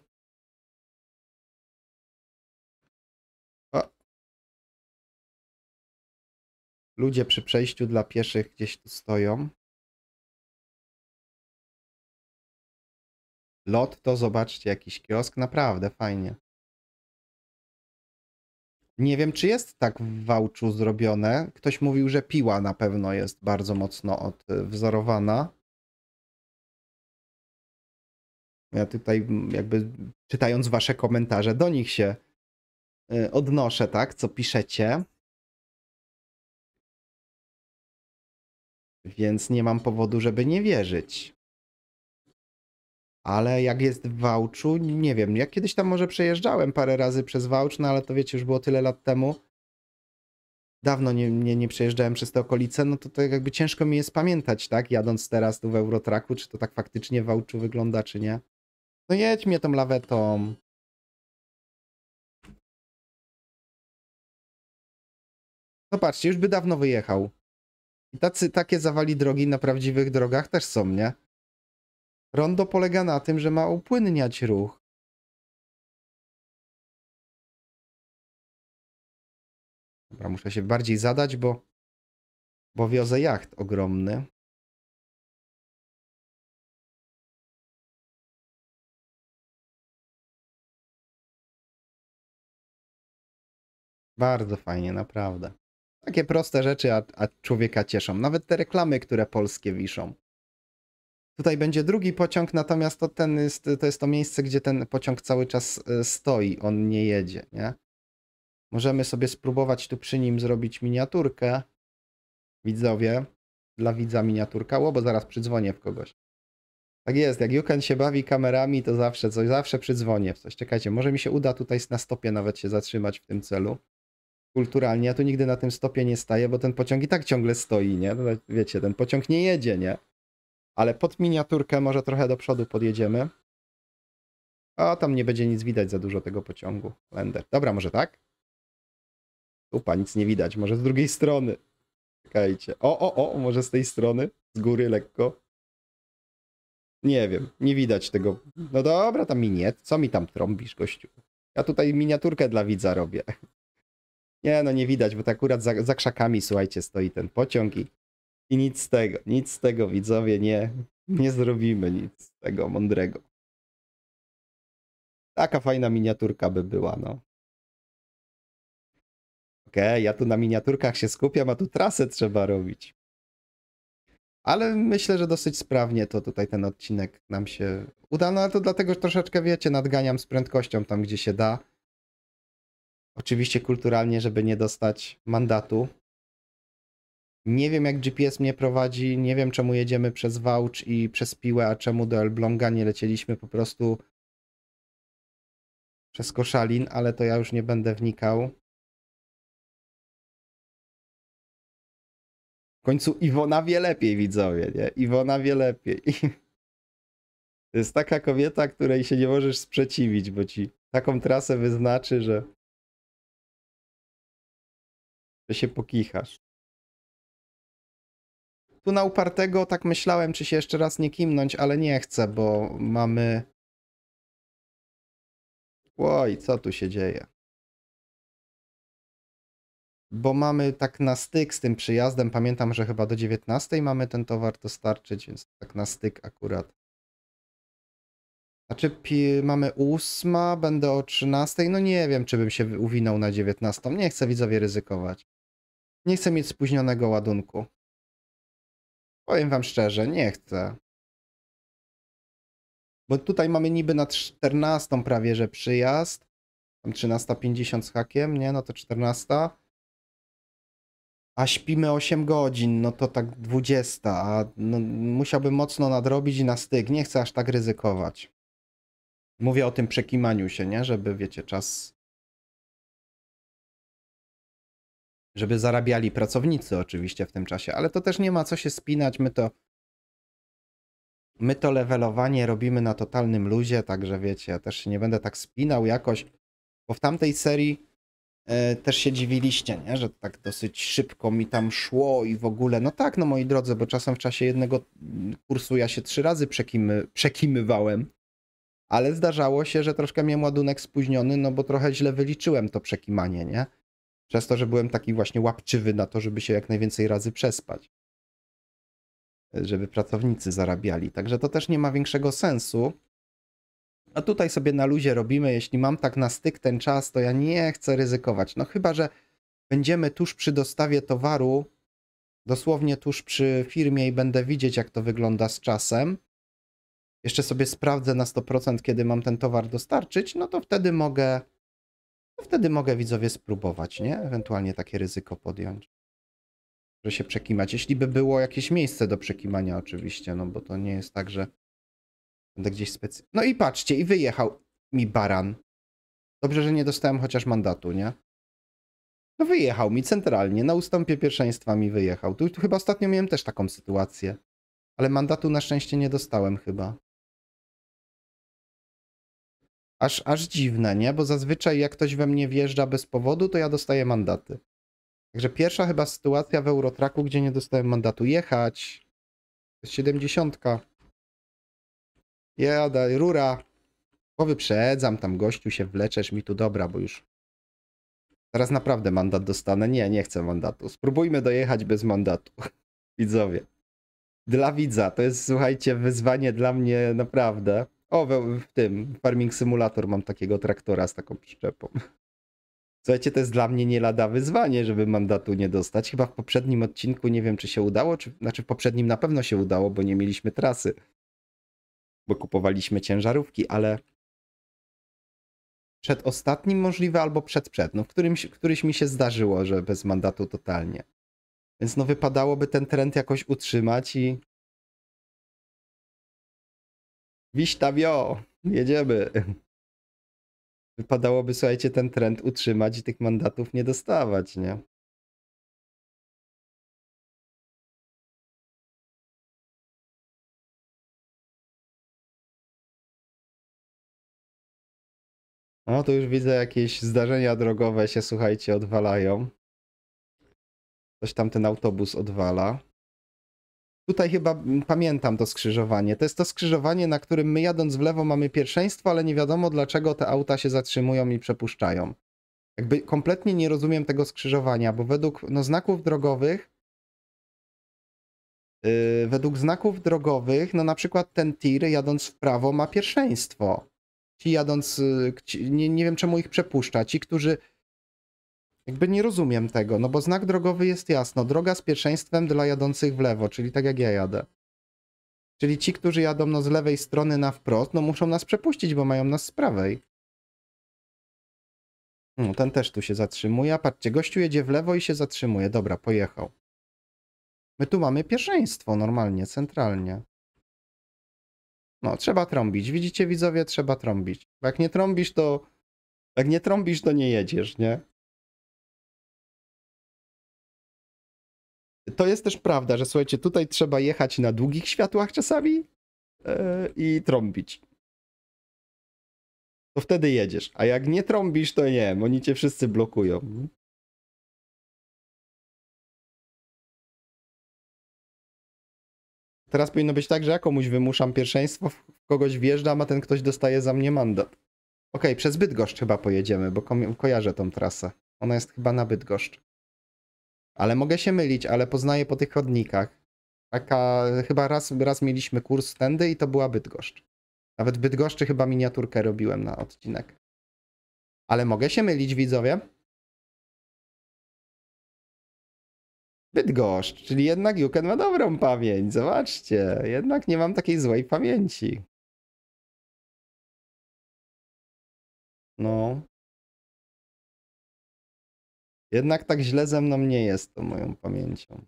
O. Ludzie przy przejściu dla pieszych gdzieś tu stoją. Lot to zobaczcie, jakiś kiosk, naprawdę fajnie. Nie wiem, czy jest tak w Wałczu zrobione. Ktoś mówił, że piła na pewno jest bardzo mocno odwzorowana. Ja tutaj mm, jakby czytając wasze komentarze, do nich się y, odnoszę, tak, co piszecie. Więc nie mam powodu, żeby nie wierzyć. Ale jak jest w Wałczu, nie wiem, ja kiedyś tam może przejeżdżałem parę razy przez Wałcz, no ale to wiecie, już było tyle lat temu. Dawno nie, nie, nie przejeżdżałem przez te okolice, no to, to tak jakby ciężko mi jest pamiętać, tak? Jadąc teraz tu w Eurotraku, czy to tak faktycznie w Wałczu wygląda, czy nie. No jedź mnie tą lawetą. Zobaczcie, już by dawno wyjechał. I tacy, takie zawali drogi na prawdziwych drogach też są, nie? Rondo polega na tym, że ma upłynniać ruch. Dobra, muszę się bardziej zadać, bo, bo wiozę jacht ogromny. Bardzo fajnie, naprawdę. Takie proste rzeczy, a, a człowieka cieszą. Nawet te reklamy, które polskie wiszą. Tutaj będzie drugi pociąg, natomiast to, ten jest, to jest to miejsce, gdzie ten pociąg cały czas e, stoi, on nie jedzie, nie? Możemy sobie spróbować tu przy nim zrobić miniaturkę. Widzowie, dla widza miniaturka, o, bo zaraz przydzwonię w kogoś. Tak jest, jak Jukan się bawi kamerami, to zawsze coś, zawsze przydzwonię w coś. Czekajcie, może mi się uda tutaj na stopie nawet się zatrzymać w tym celu. Kulturalnie, ja tu nigdy na tym stopie nie staję, bo ten pociąg i tak ciągle stoi, nie? No, wiecie, ten pociąg nie jedzie, nie? ale pod miniaturkę może trochę do przodu podjedziemy. A tam nie będzie nic widać za dużo tego pociągu. Lender. Dobra, może tak? Upa, nic nie widać. Może z drugiej strony. Czekajcie. O, o, o, może z tej strony? Z góry lekko. Nie wiem, nie widać tego. No dobra, tam miniet. Co mi tam trąbisz, gościu? Ja tutaj miniaturkę dla widza robię. [laughs] Nie, no nie widać, bo to akurat za, za krzakami, słuchajcie, stoi ten pociąg i i nic z tego, nic z tego widzowie nie, nie zrobimy, nic z tego mądrego. Taka fajna miniaturka by była, no. Okej, okay, ja tu na miniaturkach się skupiam, a tu trasę trzeba robić. Ale myślę, że dosyć sprawnie to tutaj ten odcinek nam się uda, no ale to dlatego, że troszeczkę, wiecie, nadganiam z prędkością tam, gdzie się da. Oczywiście kulturalnie, żeby nie dostać mandatu nie wiem, jak GPS mnie prowadzi, nie wiem, czemu jedziemy przez Wałcz i przez Piłę, a czemu do Elbląga nie lecieliśmy po prostu przez Koszalin, ale to ja już nie będę wnikał. W końcu Iwona wie lepiej, widzowie, nie? Iwona wie lepiej. [laughs] To jest taka kobieta, której się nie możesz sprzeciwić, bo ci taką trasę wyznaczy, że, że się pokichasz. Tu na upartego tak myślałem, czy się jeszcze raz nie kimnąć, ale nie chcę, bo mamy... Oj, co tu się dzieje? Bo mamy tak na styk z tym przyjazdem, pamiętam, że chyba do 19 mamy ten towar dostarczyć, więc tak na styk akurat. Znaczy czy mamy 8, będę o 13, no nie wiem, czy bym się uwinął na 19. Nie chcę widzowie ryzykować. Nie chcę mieć spóźnionego ładunku. Powiem wam szczerze, nie chcę. Bo tutaj mamy niby na 14 prawie, że przyjazd. Tam 13.50 z hakiem, nie? No to 14. A śpimy 8 godzin, no to tak 20. A no, musiałbym mocno nadrobić i na styk. Nie chcę aż tak ryzykować. Mówię o tym przekimaniu się, nie? Żeby, wiecie, czas żeby zarabiali pracownicy oczywiście w tym czasie, ale to też nie ma co się spinać, my to my to levelowanie robimy na totalnym luzie, także wiecie, ja też się nie będę tak spinał jakoś, bo w tamtej serii y, też się dziwiliście, nie? że tak dosyć szybko mi tam szło i w ogóle, no tak, no moi drodzy, bo czasem w czasie jednego mm, kursu ja się trzy razy przekimy, przekimywałem, ale zdarzało się, że troszkę miałem ładunek spóźniony, no bo trochę źle wyliczyłem to przekimanie, nie? Przez to, że byłem taki właśnie łapczywy na to, żeby się jak najwięcej razy przespać. Żeby pracownicy zarabiali. Także to też nie ma większego sensu. A tutaj sobie na luzie robimy. Jeśli mam tak na styk ten czas, to ja nie chcę ryzykować. No chyba, że będziemy tuż przy dostawie towaru, dosłownie tuż przy firmie i będę widzieć, jak to wygląda z czasem. Jeszcze sobie sprawdzę na 100%, kiedy mam ten towar dostarczyć, no to wtedy mogę no wtedy mogę widzowie spróbować, nie? Ewentualnie takie ryzyko podjąć. Że się przekimać. Jeśli by było jakieś miejsce do przekimania, oczywiście, no bo to nie jest tak, że będę gdzieś specjalnie. No i patrzcie, i wyjechał mi baran. Dobrze, że nie dostałem chociaż mandatu, nie? No wyjechał mi centralnie, na ustąpie pierwszeństwa mi wyjechał. Tu, tu chyba ostatnio miałem też taką sytuację. Ale mandatu na szczęście nie dostałem chyba aż, aż dziwne, nie? Bo zazwyczaj jak ktoś we mnie wjeżdża bez powodu, to ja dostaję mandaty. Także pierwsza chyba sytuacja w Eurotraku, gdzie nie dostałem mandatu jechać. To jest 70. Jada, rura. Bo wyprzedzam, tam gościu się wleczesz mi tu dobra, bo już teraz naprawdę mandat dostanę. Nie, nie chcę mandatu. Spróbujmy dojechać bez mandatu. [laughs] Widzowie. Dla widza, to jest słuchajcie wyzwanie dla mnie naprawdę. O, w tym Farming Simulator mam takiego traktora z taką przyczepą. Słuchajcie, to jest dla mnie nie lada wyzwanie, żeby mandatu nie dostać. Chyba w poprzednim odcinku nie wiem, czy się udało, czy znaczy w poprzednim na pewno się udało, bo nie mieliśmy trasy. Bo kupowaliśmy ciężarówki, ale przed ostatnim możliwe albo przed przed. No, w którymś, któryś mi się zdarzyło, że bez mandatu totalnie. Więc no wypadałoby ten trend jakoś utrzymać i Wiśtawio! Jedziemy. Wypadałoby, słuchajcie, ten trend utrzymać i tych mandatów nie dostawać, nie? No, tu już widzę jakieś zdarzenia drogowe się, słuchajcie, odwalają. Coś tam ten autobus odwala. Tutaj chyba pamiętam to skrzyżowanie. To jest to skrzyżowanie, na którym my jadąc w lewo mamy pierwszeństwo, ale nie wiadomo dlaczego te auta się zatrzymują i przepuszczają. Jakby kompletnie nie rozumiem tego skrzyżowania, bo według no, znaków drogowych Yy, według znaków drogowych, no na przykład ten tir jadąc w prawo ma pierwszeństwo. Ci jadąc, yy, ci, nie, nie wiem czemu ich przepuszcza. Ci, którzy jakby nie rozumiem tego, no bo znak drogowy jest jasno. Droga z pierwszeństwem dla jadących w lewo, czyli tak jak ja jadę. Czyli ci, którzy jadą no z lewej strony na wprost, no muszą nas przepuścić, bo mają nas z prawej. No, ten też tu się zatrzymuje. A patrzcie, gościu jedzie w lewo i się zatrzymuje. Dobra, pojechał. My tu mamy pierwszeństwo normalnie, centralnie. No, trzeba trąbić. Widzicie, widzowie, trzeba trąbić. Bo jak nie trąbisz, to... Jak nie trąbisz, to nie jedziesz, nie? to jest też prawda, że słuchajcie, tutaj trzeba jechać na długich światłach czasami yy, i trąbić. To wtedy jedziesz. A jak nie trąbisz, to nie, oni cię wszyscy blokują. Teraz powinno być tak, że ja komuś wymuszam pierwszeństwo, w kogoś wjeżdżam, a ten ktoś dostaje za mnie mandat. Okej, okay, przez Bydgoszcz chyba pojedziemy, bo ko kojarzę tą trasę. Ona jest chyba na Bydgoszcz. Ale mogę się mylić, ale poznaję po tych chodnikach. Taka, chyba raz, raz mieliśmy kurs tędy i to była Bydgoszcz. Nawet Bydgoszczy chyba miniaturkę robiłem na odcinek. Ale mogę się mylić, widzowie. Bydgoszcz, czyli jednak Juken ma dobrą pamięć, zobaczcie. Jednak nie mam takiej złej pamięci. No, jednak tak źle ze mną nie jest to moją pamięcią.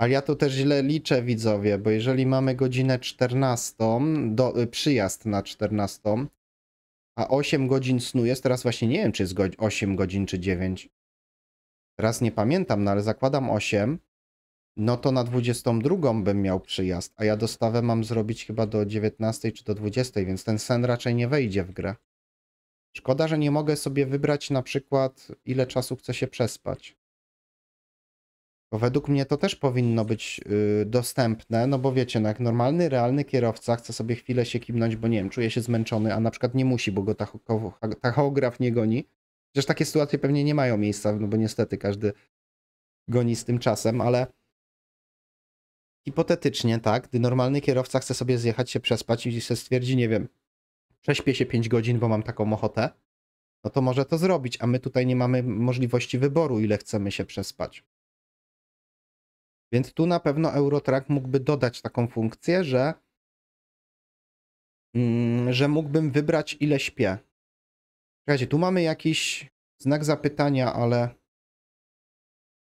Ale ja to też źle liczę, widzowie, bo jeżeli mamy godzinę 14, do, y, przyjazd na 14, a 8 godzin snu jest, teraz właśnie nie wiem, czy jest 8 godzin, czy 9. Teraz nie pamiętam, no ale zakładam 8, no to na 22 bym miał przyjazd, a ja dostawę mam zrobić chyba do 19 czy do 20, więc ten sen raczej nie wejdzie w grę. Szkoda, że nie mogę sobie wybrać na przykład ile czasu chcę się przespać. Bo według mnie to też powinno być yy, dostępne, no bo wiecie, no jak normalny, realny kierowca chce sobie chwilę się kimnąć, bo nie wiem, czuje się zmęczony, a na przykład nie musi, bo go tachograf nie goni. Chociaż takie sytuacje pewnie nie mają miejsca, no bo niestety każdy goni z tym czasem, ale hipotetycznie, tak, gdy normalny kierowca chce sobie zjechać się przespać i se stwierdzi, nie wiem, prześpię się 5 godzin, bo mam taką ochotę, no to może to zrobić, a my tutaj nie mamy możliwości wyboru, ile chcemy się przespać. Więc tu na pewno Eurotrack mógłby dodać taką funkcję, że, mm, że mógłbym wybrać, ile śpię. Słuchajcie, tu mamy jakiś znak zapytania, ale.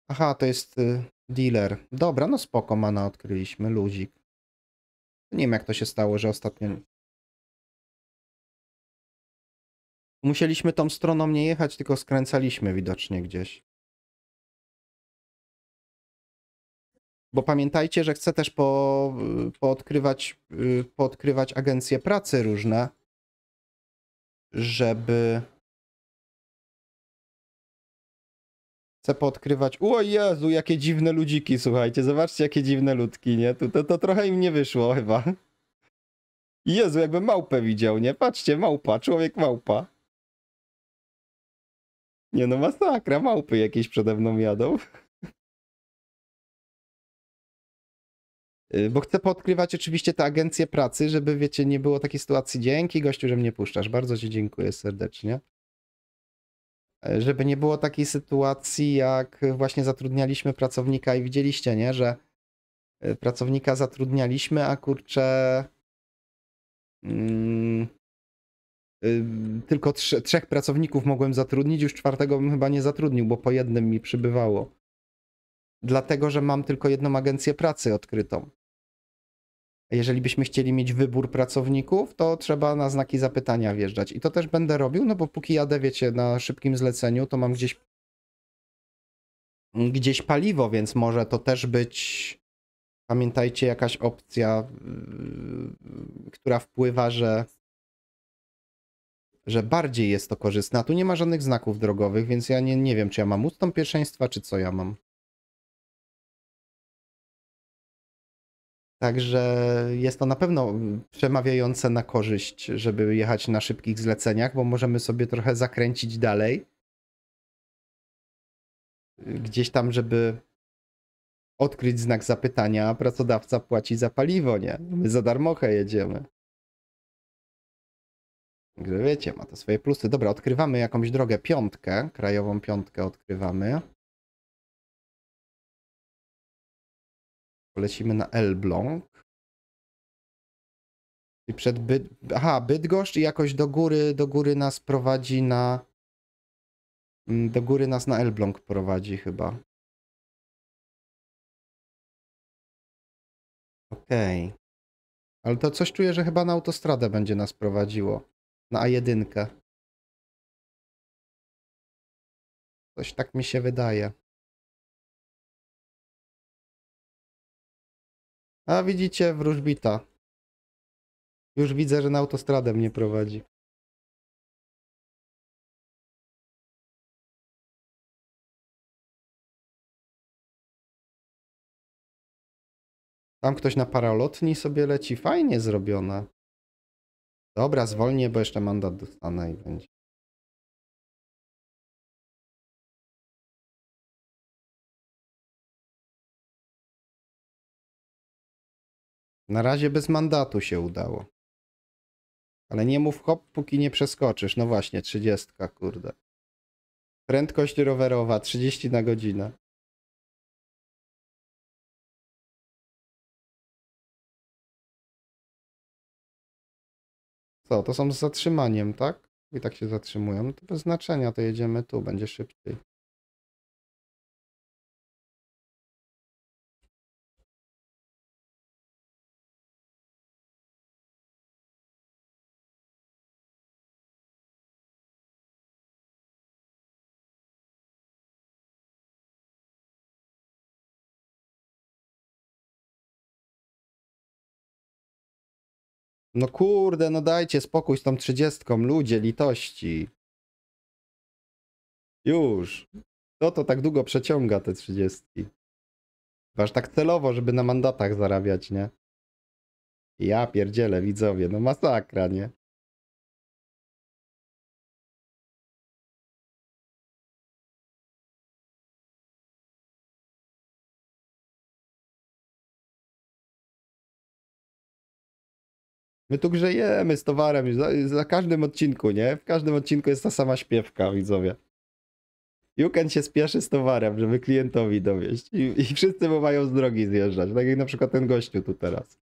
Aha, to jest y, Dealer. Dobra, no spoko, mana odkryliśmy, luzik. Nie wiem jak to się stało, że ostatnio... Musieliśmy tą stroną nie jechać, tylko skręcaliśmy widocznie gdzieś. Bo pamiętajcie, że chcę też po, y, poodkrywać, y, poodkrywać agencje pracy różne, żeby Chcę podkrywać. O Jezu, jakie dziwne ludziki, słuchajcie. Zobaczcie, jakie dziwne ludki, nie? To, to, to trochę im nie wyszło chyba. Jezu, jakby małpę widział, nie? Patrzcie, małpa, człowiek małpa. Nie no, masakra, małpy jakieś przede mną jadą. Y, bo chcę podkrywać oczywiście te agencje pracy, żeby, wiecie, nie było takiej sytuacji. Dzięki gościu, że mnie puszczasz. Bardzo ci dziękuję serdecznie żeby nie było takiej sytuacji, jak właśnie zatrudnialiśmy pracownika i widzieliście, nie, że e, pracownika zatrudnialiśmy, a kurczę mm, y, tylko trz trzech pracowników mogłem zatrudnić, już czwartego bym chyba nie zatrudnił, bo po jednym mi przybywało. Dlatego, że mam tylko jedną agencję pracy odkrytą jeżeli byśmy chcieli mieć wybór pracowników, to trzeba na znaki zapytania wjeżdżać. I to też będę robił, no bo póki jadę, wiecie, na szybkim zleceniu, to mam gdzieś gdzieś paliwo, więc może to też być pamiętajcie jakaś opcja, yy, która wpływa, że że bardziej jest to korzystne. A tu nie ma żadnych znaków drogowych, więc ja nie, nie wiem, czy ja mam ustąp pierwszeństwa, czy co ja mam. Także jest to na pewno przemawiające na korzyść, żeby jechać na szybkich zleceniach, bo możemy sobie trochę zakręcić dalej. Gdzieś tam, żeby odkryć znak zapytania, a pracodawca płaci za paliwo, nie? My za darmo jedziemy. Także wiecie, ma to swoje plusy. Dobra, odkrywamy jakąś drogę, piątkę, krajową piątkę odkrywamy. Polecimy na Elbląg. I przed Byt... Aha, Bydgoszcz i jakoś do góry, do góry nas prowadzi na... Mm, do góry nas na Elbląg prowadzi chyba. Okej. Okay. Ale to coś czuję, że chyba na autostradę będzie nas prowadziło. Na A1. Coś tak mi się wydaje. A widzicie, wróżbita. Już widzę, że na autostradę mnie prowadzi. Tam ktoś na paralotni sobie leci. Fajnie zrobione. Dobra, zwolnię, bo jeszcze mandat dostanę i będzie. Na razie bez mandatu się udało. Ale nie mów hop, póki nie przeskoczysz. No właśnie, 30, kurde. Prędkość rowerowa, 30 na godzinę. Co, to są z zatrzymaniem, tak? I tak się zatrzymują. No to bez znaczenia, to jedziemy tu, będzie szybciej. No kurde, no dajcie spokój z tą trzydziestką, ludzie, litości. Już. No to tak długo przeciąga te trzydziestki. Aż tak celowo, żeby na mandatach zarabiać, nie? Ja pierdzielę, widzowie, no masakra, nie? My tu grzejemy z towarem za, za każdym odcinku, nie? W każdym odcinku jest ta sama śpiewka, widzowie. Juken się spieszy z towarem, żeby klientowi dowieść. I, I wszyscy mu mają z drogi zjeżdżać. Tak jak na przykład ten gościu tu teraz.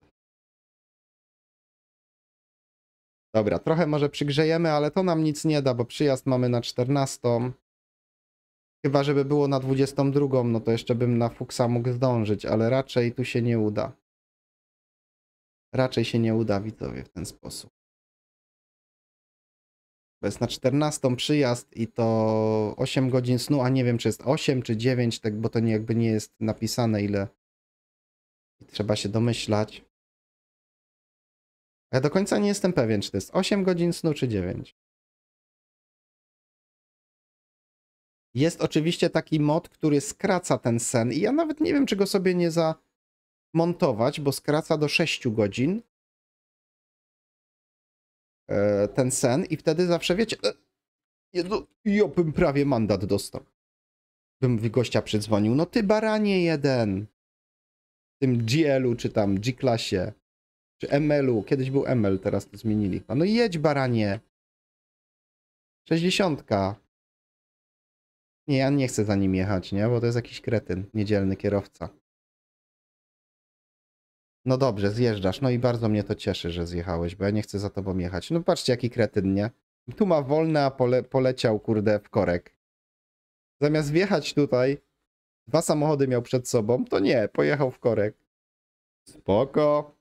Dobra, trochę może przygrzejemy, ale to nam nic nie da, bo przyjazd mamy na 14. Chyba, żeby było na 22, no to jeszcze bym na Fuksa mógł zdążyć, ale raczej tu się nie uda. Raczej się nie uda widzowie w ten sposób. To jest na 14 przyjazd i to 8 godzin snu, a nie wiem czy jest 8 czy 9, tak, bo to nie, jakby nie jest napisane ile. I trzeba się domyślać. Ja do końca nie jestem pewien, czy to jest 8 godzin snu czy 9. Jest oczywiście taki mod, który skraca ten sen i ja nawet nie wiem, czy go sobie nie za montować, bo skraca do 6 godzin e, ten sen i wtedy zawsze wiecie, Jezu, no, ja bym prawie mandat dostał. Bym gościa przydzwonił, no ty baranie jeden. W tym GL-u czy tam G-klasie, czy ML-u, kiedyś był ML, teraz to zmienili. No jedź baranie. 60. Nie, ja nie chcę za nim jechać, nie? Bo to jest jakiś kretyn, niedzielny kierowca. No dobrze, zjeżdżasz. No i bardzo mnie to cieszy, że zjechałeś, bo ja nie chcę za tobą jechać. No patrzcie, jaki kretyn, nie? Tu ma wolne, a pole, poleciał, kurde, w korek. Zamiast wjechać tutaj, dwa samochody miał przed sobą, to nie, pojechał w korek. Spoko.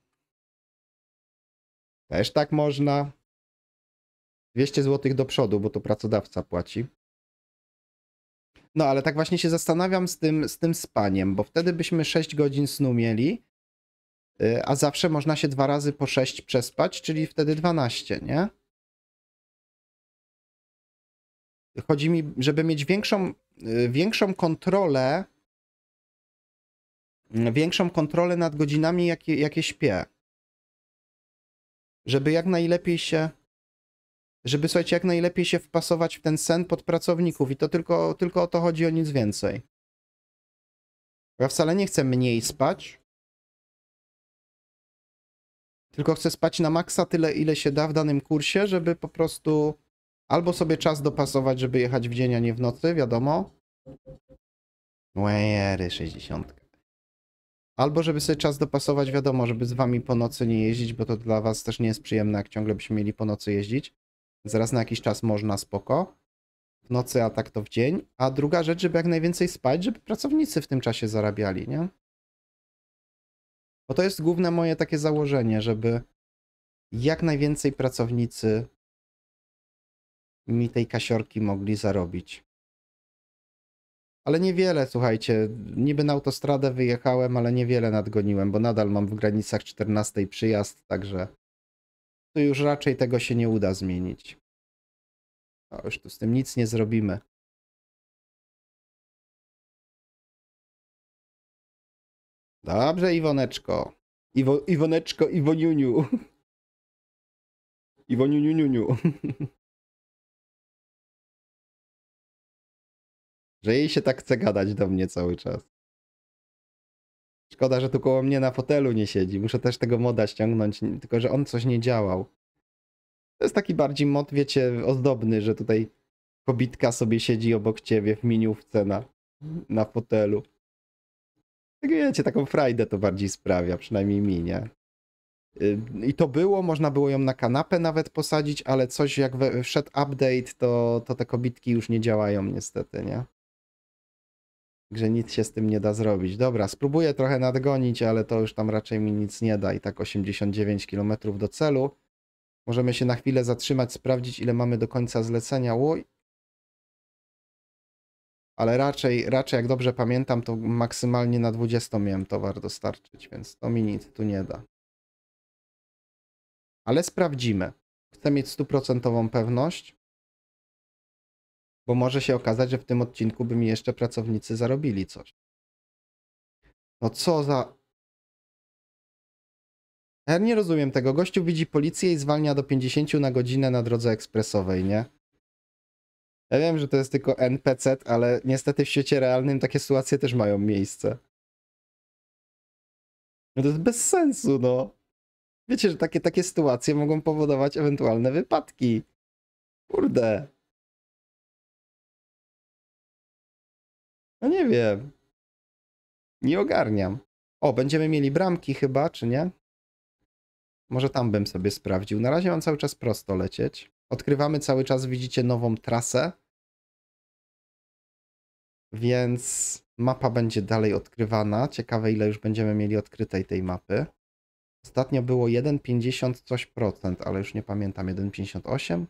Też tak można. 200 zł do przodu, bo to pracodawca płaci. No ale tak właśnie się zastanawiam z tym, z tym spaniem, bo wtedy byśmy 6 godzin snu mieli, Y, a zawsze można się dwa razy po 6 przespać, czyli wtedy 12, nie? Chodzi mi, żeby mieć większą, y, większą kontrolę, y, większą kontrolę nad godzinami, jakie, jakie śpię. Żeby jak najlepiej się, żeby słuchajcie, jak najlepiej się wpasować w ten sen pod pracowników i to tylko, tylko o to chodzi, o nic więcej. Ja wcale nie chcę mniej spać, tylko chcę spać na maksa tyle, ile się da w danym kursie, żeby po prostu albo sobie czas dopasować, żeby jechać w dzień, a nie w nocy, wiadomo. Łejery 60. Albo żeby sobie czas dopasować, wiadomo, żeby z wami po nocy nie jeździć, bo to dla was też nie jest przyjemne, jak ciągle byśmy mieli po nocy jeździć. Zaraz na jakiś czas można, spoko. W nocy, a tak to w dzień. A druga rzecz, żeby jak najwięcej spać, żeby pracownicy w tym czasie zarabiali, nie? Bo to jest główne moje takie założenie, żeby jak najwięcej pracownicy mi tej kasiorki mogli zarobić. Ale niewiele, słuchajcie, niby na autostradę wyjechałem, ale niewiele nadgoniłem, bo nadal mam w granicach 14 przyjazd, także tu już raczej tego się nie uda zmienić. No, już tu z tym nic nie zrobimy. Dobrze, Iwoneczko. Iwo, Iwoneczko, Iwoniuniu. [laughs] Iwoniuniuniu. [laughs] Że jej się tak chce gadać do mnie cały czas. Szkoda, że tu koło mnie na fotelu nie siedzi. Muszę też tego moda ściągnąć, tylko że on coś nie działał. To jest taki bardziej mod, wiecie, ozdobny, że tutaj kobitka sobie siedzi obok ciebie w miniówce na, na fotelu. Tak wiecie, taką frajdę to bardziej sprawia, przynajmniej mi, nie? Y, I to było, można było ją na kanapę nawet posadzić, ale coś jak we, wszedł update, to, to te kobitki już nie działają niestety, nie? Także nic się z tym nie da zrobić. Dobra, spróbuję trochę nadgonić, ale to już tam raczej mi nic nie da i tak 89 km do celu. Możemy się na chwilę zatrzymać, sprawdzić ile mamy do końca zlecenia. Oj ale raczej, raczej jak dobrze pamiętam, to maksymalnie na 20 miałem towar dostarczyć, więc to mi nic tu nie da. Ale sprawdzimy. Chcę mieć stuprocentową pewność, bo może się okazać, że w tym odcinku by mi jeszcze pracownicy zarobili coś. No co za... Ja nie rozumiem tego. Gościu widzi policję i zwalnia do 50 na godzinę na drodze ekspresowej, nie? Ja wiem, że to jest tylko NPC, ale niestety w świecie realnym takie sytuacje też mają miejsce. No to jest bez sensu, no. Wiecie, że takie, takie sytuacje mogą powodować ewentualne wypadki. Kurde. No nie wiem. Nie ogarniam. O, będziemy mieli bramki chyba, czy nie? Może tam bym sobie sprawdził. Na razie mam cały czas prosto lecieć. Odkrywamy cały czas, widzicie, nową trasę. Więc mapa będzie dalej odkrywana. Ciekawe, ile już będziemy mieli odkrytej tej mapy. Ostatnio było 1,50 coś procent, ale już nie pamiętam, 1,58?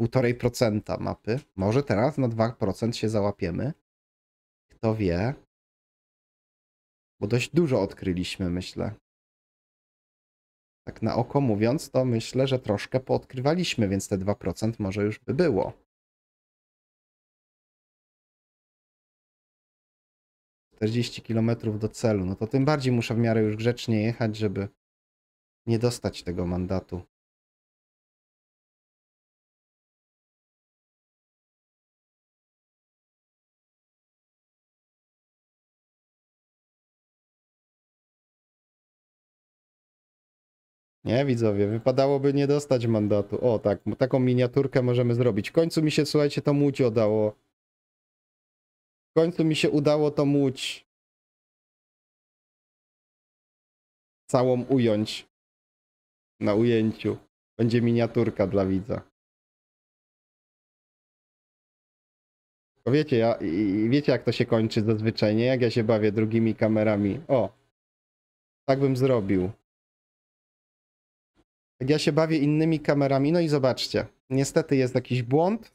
1,5% mapy. Może teraz na 2% się załapiemy. Kto wie. Bo dość dużo odkryliśmy, myślę tak na oko mówiąc, to myślę, że troszkę poodkrywaliśmy, więc te 2% może już by było. 40 kilometrów do celu. No to tym bardziej muszę w miarę już grzecznie jechać, żeby nie dostać tego mandatu. Nie, widzowie, wypadałoby nie dostać mandatu. O, tak, taką miniaturkę możemy zrobić. W końcu mi się, słuchajcie, to łódź udało. W końcu mi się udało to łódź całą ująć na ujęciu. Będzie miniaturka dla widza. Bo wiecie, ja, i, wiecie jak to się kończy zazwyczaj, nie? Jak ja się bawię drugimi kamerami. O, tak bym zrobił. Jak ja się bawię innymi kamerami, no i zobaczcie. Niestety jest jakiś błąd.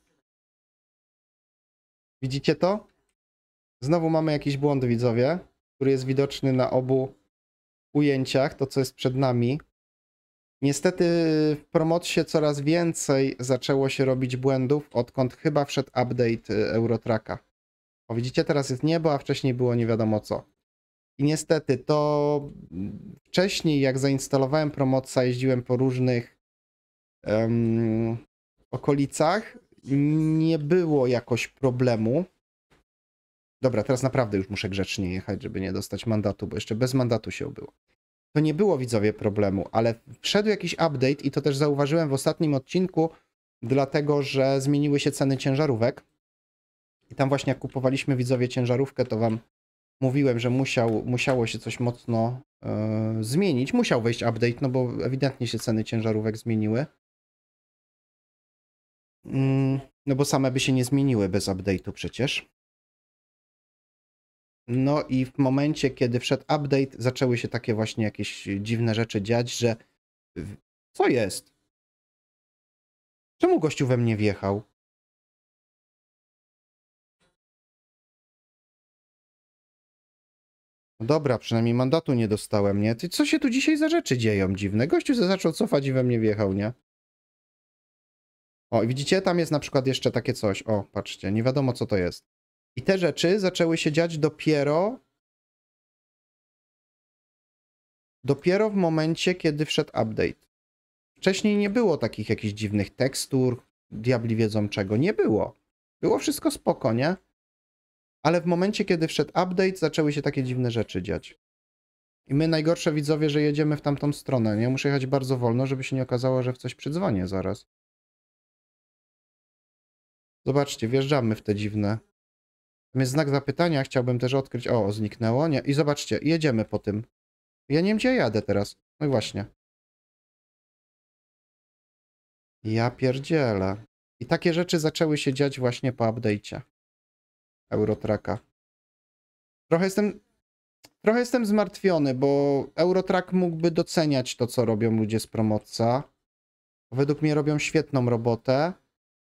Widzicie to? Znowu mamy jakiś błąd, widzowie, który jest widoczny na obu ujęciach, to co jest przed nami. Niestety w promocie coraz więcej zaczęło się robić błędów, odkąd chyba wszedł update e, Eurotracka. O, widzicie, teraz jest niebo, a wcześniej było nie wiadomo co. I niestety to mm, wcześniej, jak zainstalowałem Promoca, jeździłem po różnych um, okolicach, nie było jakoś problemu. Dobra, teraz naprawdę już muszę grzecznie jechać, żeby nie dostać mandatu, bo jeszcze bez mandatu się obyło. To nie było widzowie problemu, ale wszedł jakiś update i to też zauważyłem w ostatnim odcinku, dlatego że zmieniły się ceny ciężarówek. I tam właśnie jak kupowaliśmy widzowie ciężarówkę, to wam mówiłem, że musiał, musiało się coś mocno e, zmienić. Musiał wejść update, no bo ewidentnie się ceny ciężarówek zmieniły. Mm, no bo same by się nie zmieniły bez update'u przecież. No i w momencie, kiedy wszedł update, zaczęły się takie właśnie jakieś dziwne rzeczy dziać, że co jest? Czemu gościu we mnie wjechał? No dobra, przynajmniej mandatu nie dostałem, nie? Ty, co się tu dzisiaj za rzeczy dzieją dziwne? Gościu się zaczął cofać i we mnie wjechał, nie? O, widzicie, tam jest na przykład jeszcze takie coś. O, patrzcie, nie wiadomo co to jest. I te rzeczy zaczęły się dziać dopiero... Dopiero w momencie, kiedy wszedł update. Wcześniej nie było takich jakichś dziwnych tekstur, diabli wiedzą czego. Nie było. Było wszystko spoko, nie? Ale w momencie, kiedy wszedł update, zaczęły się takie dziwne rzeczy dziać. I my najgorsze widzowie, że jedziemy w tamtą stronę. Nie muszę jechać bardzo wolno, żeby się nie okazało, że w coś przydzwonię zaraz. Zobaczcie, wjeżdżamy w te dziwne. Tam jest znak zapytania, chciałbym też odkryć. O, zniknęło. Nie. I zobaczcie, jedziemy po tym. Ja nie wiem, gdzie jadę teraz. No i właśnie. Ja pierdzielę. I takie rzeczy zaczęły się dziać właśnie po update'cie. Eurotraka. Trochę jestem, trochę jestem zmartwiony, bo Eurotrack mógłby doceniać to, co robią ludzie z Promocja. Według mnie robią świetną robotę,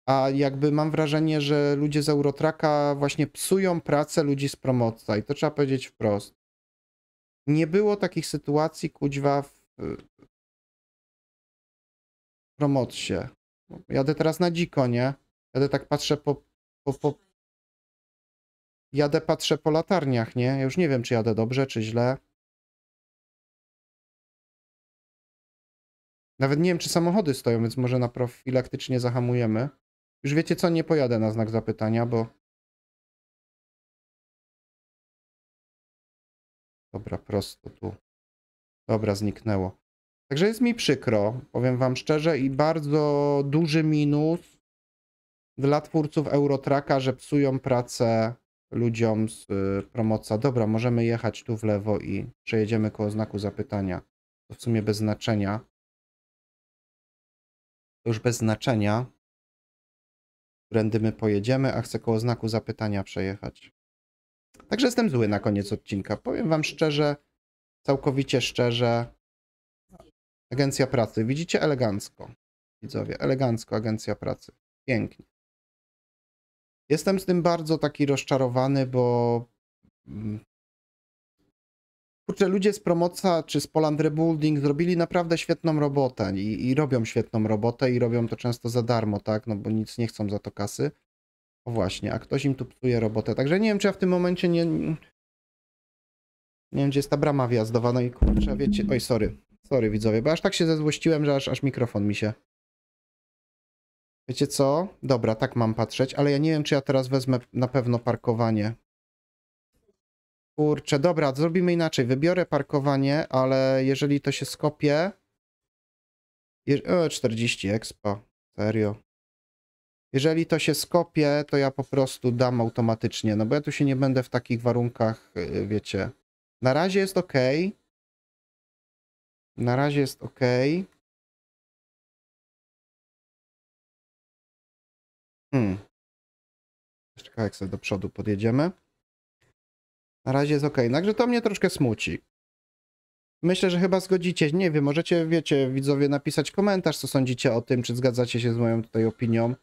a jakby mam wrażenie, że ludzie z Eurotraka właśnie psują pracę ludzi z Promocja. i to trzeba powiedzieć wprost. Nie było takich sytuacji, kuźwa, w, promotcie. Jadę teraz na dziko, nie? Jadę tak patrzę po, po, po, jadę, patrzę po latarniach, nie? Ja już nie wiem, czy jadę dobrze, czy źle. Nawet nie wiem, czy samochody stoją, więc może na profilaktycznie zahamujemy. Już wiecie co, nie pojadę na znak zapytania, bo... Dobra, prosto tu. Dobra, zniknęło. Także jest mi przykro, powiem wam szczerze, i bardzo duży minus dla twórców Eurotraka, że psują pracę ludziom z y, promocja, dobra, możemy jechać tu w lewo i przejedziemy koło znaku zapytania. To w sumie bez znaczenia. To już bez znaczenia, którędy my pojedziemy, a chcę koło znaku zapytania przejechać. Także jestem zły na koniec odcinka. Powiem wam szczerze, całkowicie szczerze, agencja pracy. Widzicie elegancko, widzowie, elegancko agencja pracy. Pięknie. Jestem z tym bardzo taki rozczarowany, bo mm, kurczę, ludzie z Promoca czy z Poland Rebuilding zrobili naprawdę świetną robotę i, i, robią świetną robotę i robią to często za darmo, tak, no bo nic nie chcą za to kasy. O właśnie, a ktoś im tu psuje robotę, także nie wiem, czy ja w tym momencie nie... Nie wiem, gdzie jest ta brama wjazdowa, no i kurczę, wiecie... Oj, sorry, sorry widzowie, bo aż tak się zezłościłem, że aż, aż mikrofon mi się Wiecie co? Dobra, tak mam patrzeć, ale ja nie wiem, czy ja teraz wezmę na pewno parkowanie. Kurczę, dobra, zrobimy inaczej. Wybiorę parkowanie, ale jeżeli to się skopie... E, 40 Expo serio. Jeżeli to się skopie, to ja po prostu dam automatycznie, no bo ja tu się nie będę w takich warunkach, y, wiecie. Na razie jest ok. Na razie jest ok. Hmm. Jeszcze kawałek sobie do przodu podjedziemy. Na razie jest ok. Także to mnie troszkę smuci. Myślę, że chyba zgodzicie. Nie wiem, możecie, wiecie, widzowie, napisać komentarz, co sądzicie o tym, czy zgadzacie się z moją tutaj opinią.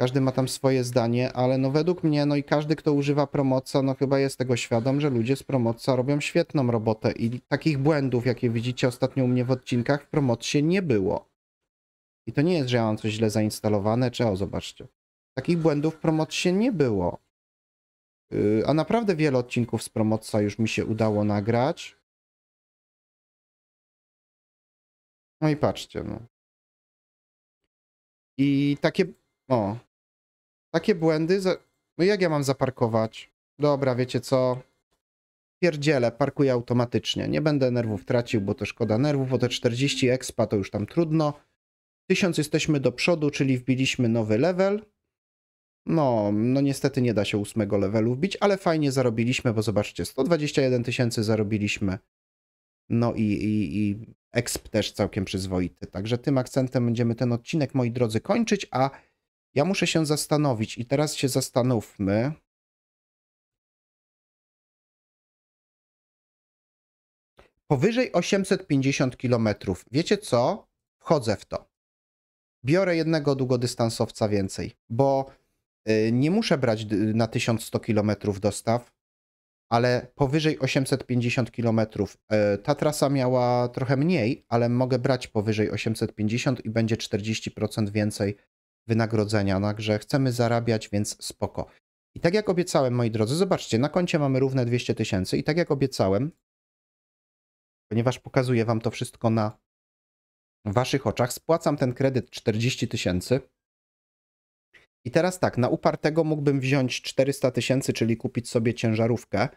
Każdy ma tam swoje zdanie, ale no według mnie, no i każdy, kto używa promocja, no chyba jest tego świadom, że ludzie z promocja robią świetną robotę i takich błędów, jakie widzicie ostatnio u mnie w odcinkach, w promocji nie było. I to nie jest, że ja mam coś źle zainstalowane, czy o, zobaczcie. Takich błędów w promotcie nie było. Y, a naprawdę wiele odcinków z promocja już mi się udało nagrać. No i patrzcie, no. I takie, o, takie błędy, za... no jak ja mam zaparkować? Dobra, wiecie co, pierdziele, parkuję automatycznie. Nie będę nerwów tracił, bo to szkoda nerwów, bo te 40 expa to już tam trudno. 1000 jesteśmy do przodu, czyli wbiliśmy nowy level. No, no niestety nie da się ósmego levelu wbić, ale fajnie zarobiliśmy, bo zobaczcie, 121 tysięcy zarobiliśmy. No i, i, i exp też całkiem przyzwoity. Także tym akcentem będziemy ten odcinek, moi drodzy, kończyć, a ja muszę się zastanowić i teraz się zastanówmy. Powyżej 850 km. Wiecie co? Wchodzę w to biorę jednego długodystansowca więcej, bo y, nie muszę brać na 1100 km dostaw, ale powyżej 850 km. Y, ta trasa miała trochę mniej, ale mogę brać powyżej 850 i będzie 40% więcej wynagrodzenia, także chcemy zarabiać, więc spoko. I tak jak obiecałem, moi drodzy, zobaczcie, na koncie mamy równe 200 tysięcy i tak jak obiecałem, ponieważ pokazuję wam to wszystko na w waszych oczach, spłacam ten kredyt 40 tysięcy. I teraz tak, na upartego mógłbym wziąć 400 tysięcy, czyli kupić sobie ciężarówkę,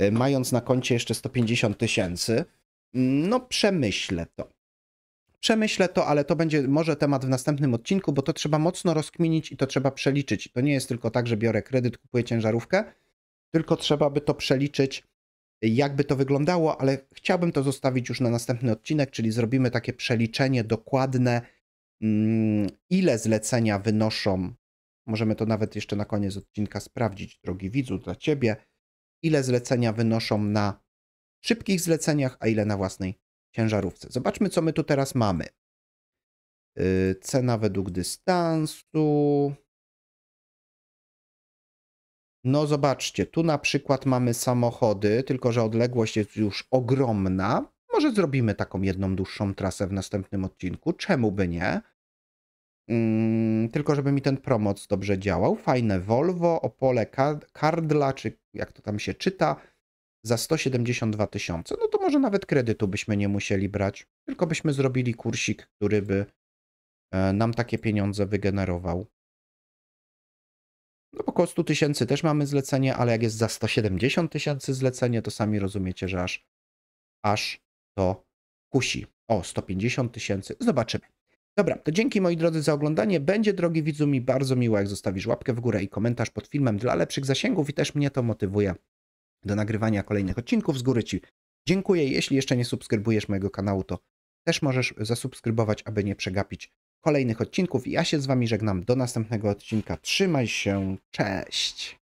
y, mając na koncie jeszcze 150 tysięcy. No, przemyślę to. Przemyślę to, ale to będzie może temat w następnym odcinku, bo to trzeba mocno rozkminić i to trzeba przeliczyć. To nie jest tylko tak, że biorę kredyt, kupuję ciężarówkę, tylko trzeba by to przeliczyć jakby to wyglądało, ale chciałbym to zostawić już na następny odcinek, czyli zrobimy takie przeliczenie dokładne, mm, ile zlecenia wynoszą. Możemy to nawet jeszcze na koniec odcinka sprawdzić, drogi widzu, dla ciebie, ile zlecenia wynoszą na szybkich zleceniach, a ile na własnej ciężarówce. Zobaczmy, co my tu teraz mamy. Yy, cena według dystansu. No zobaczcie, tu na przykład mamy samochody, tylko że odległość jest już ogromna. Może zrobimy taką jedną dłuższą trasę w następnym odcinku, czemu by nie? Mm, tylko żeby mi ten promoc dobrze działał. Fajne Volvo, Opole Kardla, czy jak to tam się czyta, za 172 tysiące. No to może nawet kredytu byśmy nie musieli brać, tylko byśmy zrobili kursik, który by e, nam takie pieniądze wygenerował. No około 100 tysięcy też mamy zlecenie, ale jak jest za 170 tysięcy zlecenie, to sami rozumiecie, że aż, aż to kusi. O, 150 tysięcy, zobaczymy. Dobra, to dzięki moi drodzy za oglądanie. Będzie, drogi widzu, mi bardzo miło, jak zostawisz łapkę w górę i komentarz pod filmem dla lepszych zasięgów i też mnie to motywuje do nagrywania kolejnych odcinków. Z góry Ci dziękuję. Jeśli jeszcze nie subskrybujesz mojego kanału, to też możesz zasubskrybować, aby nie przegapić kolejnych odcinków. Ja się z Wami żegnam. Do następnego odcinka. Trzymaj się. Cześć.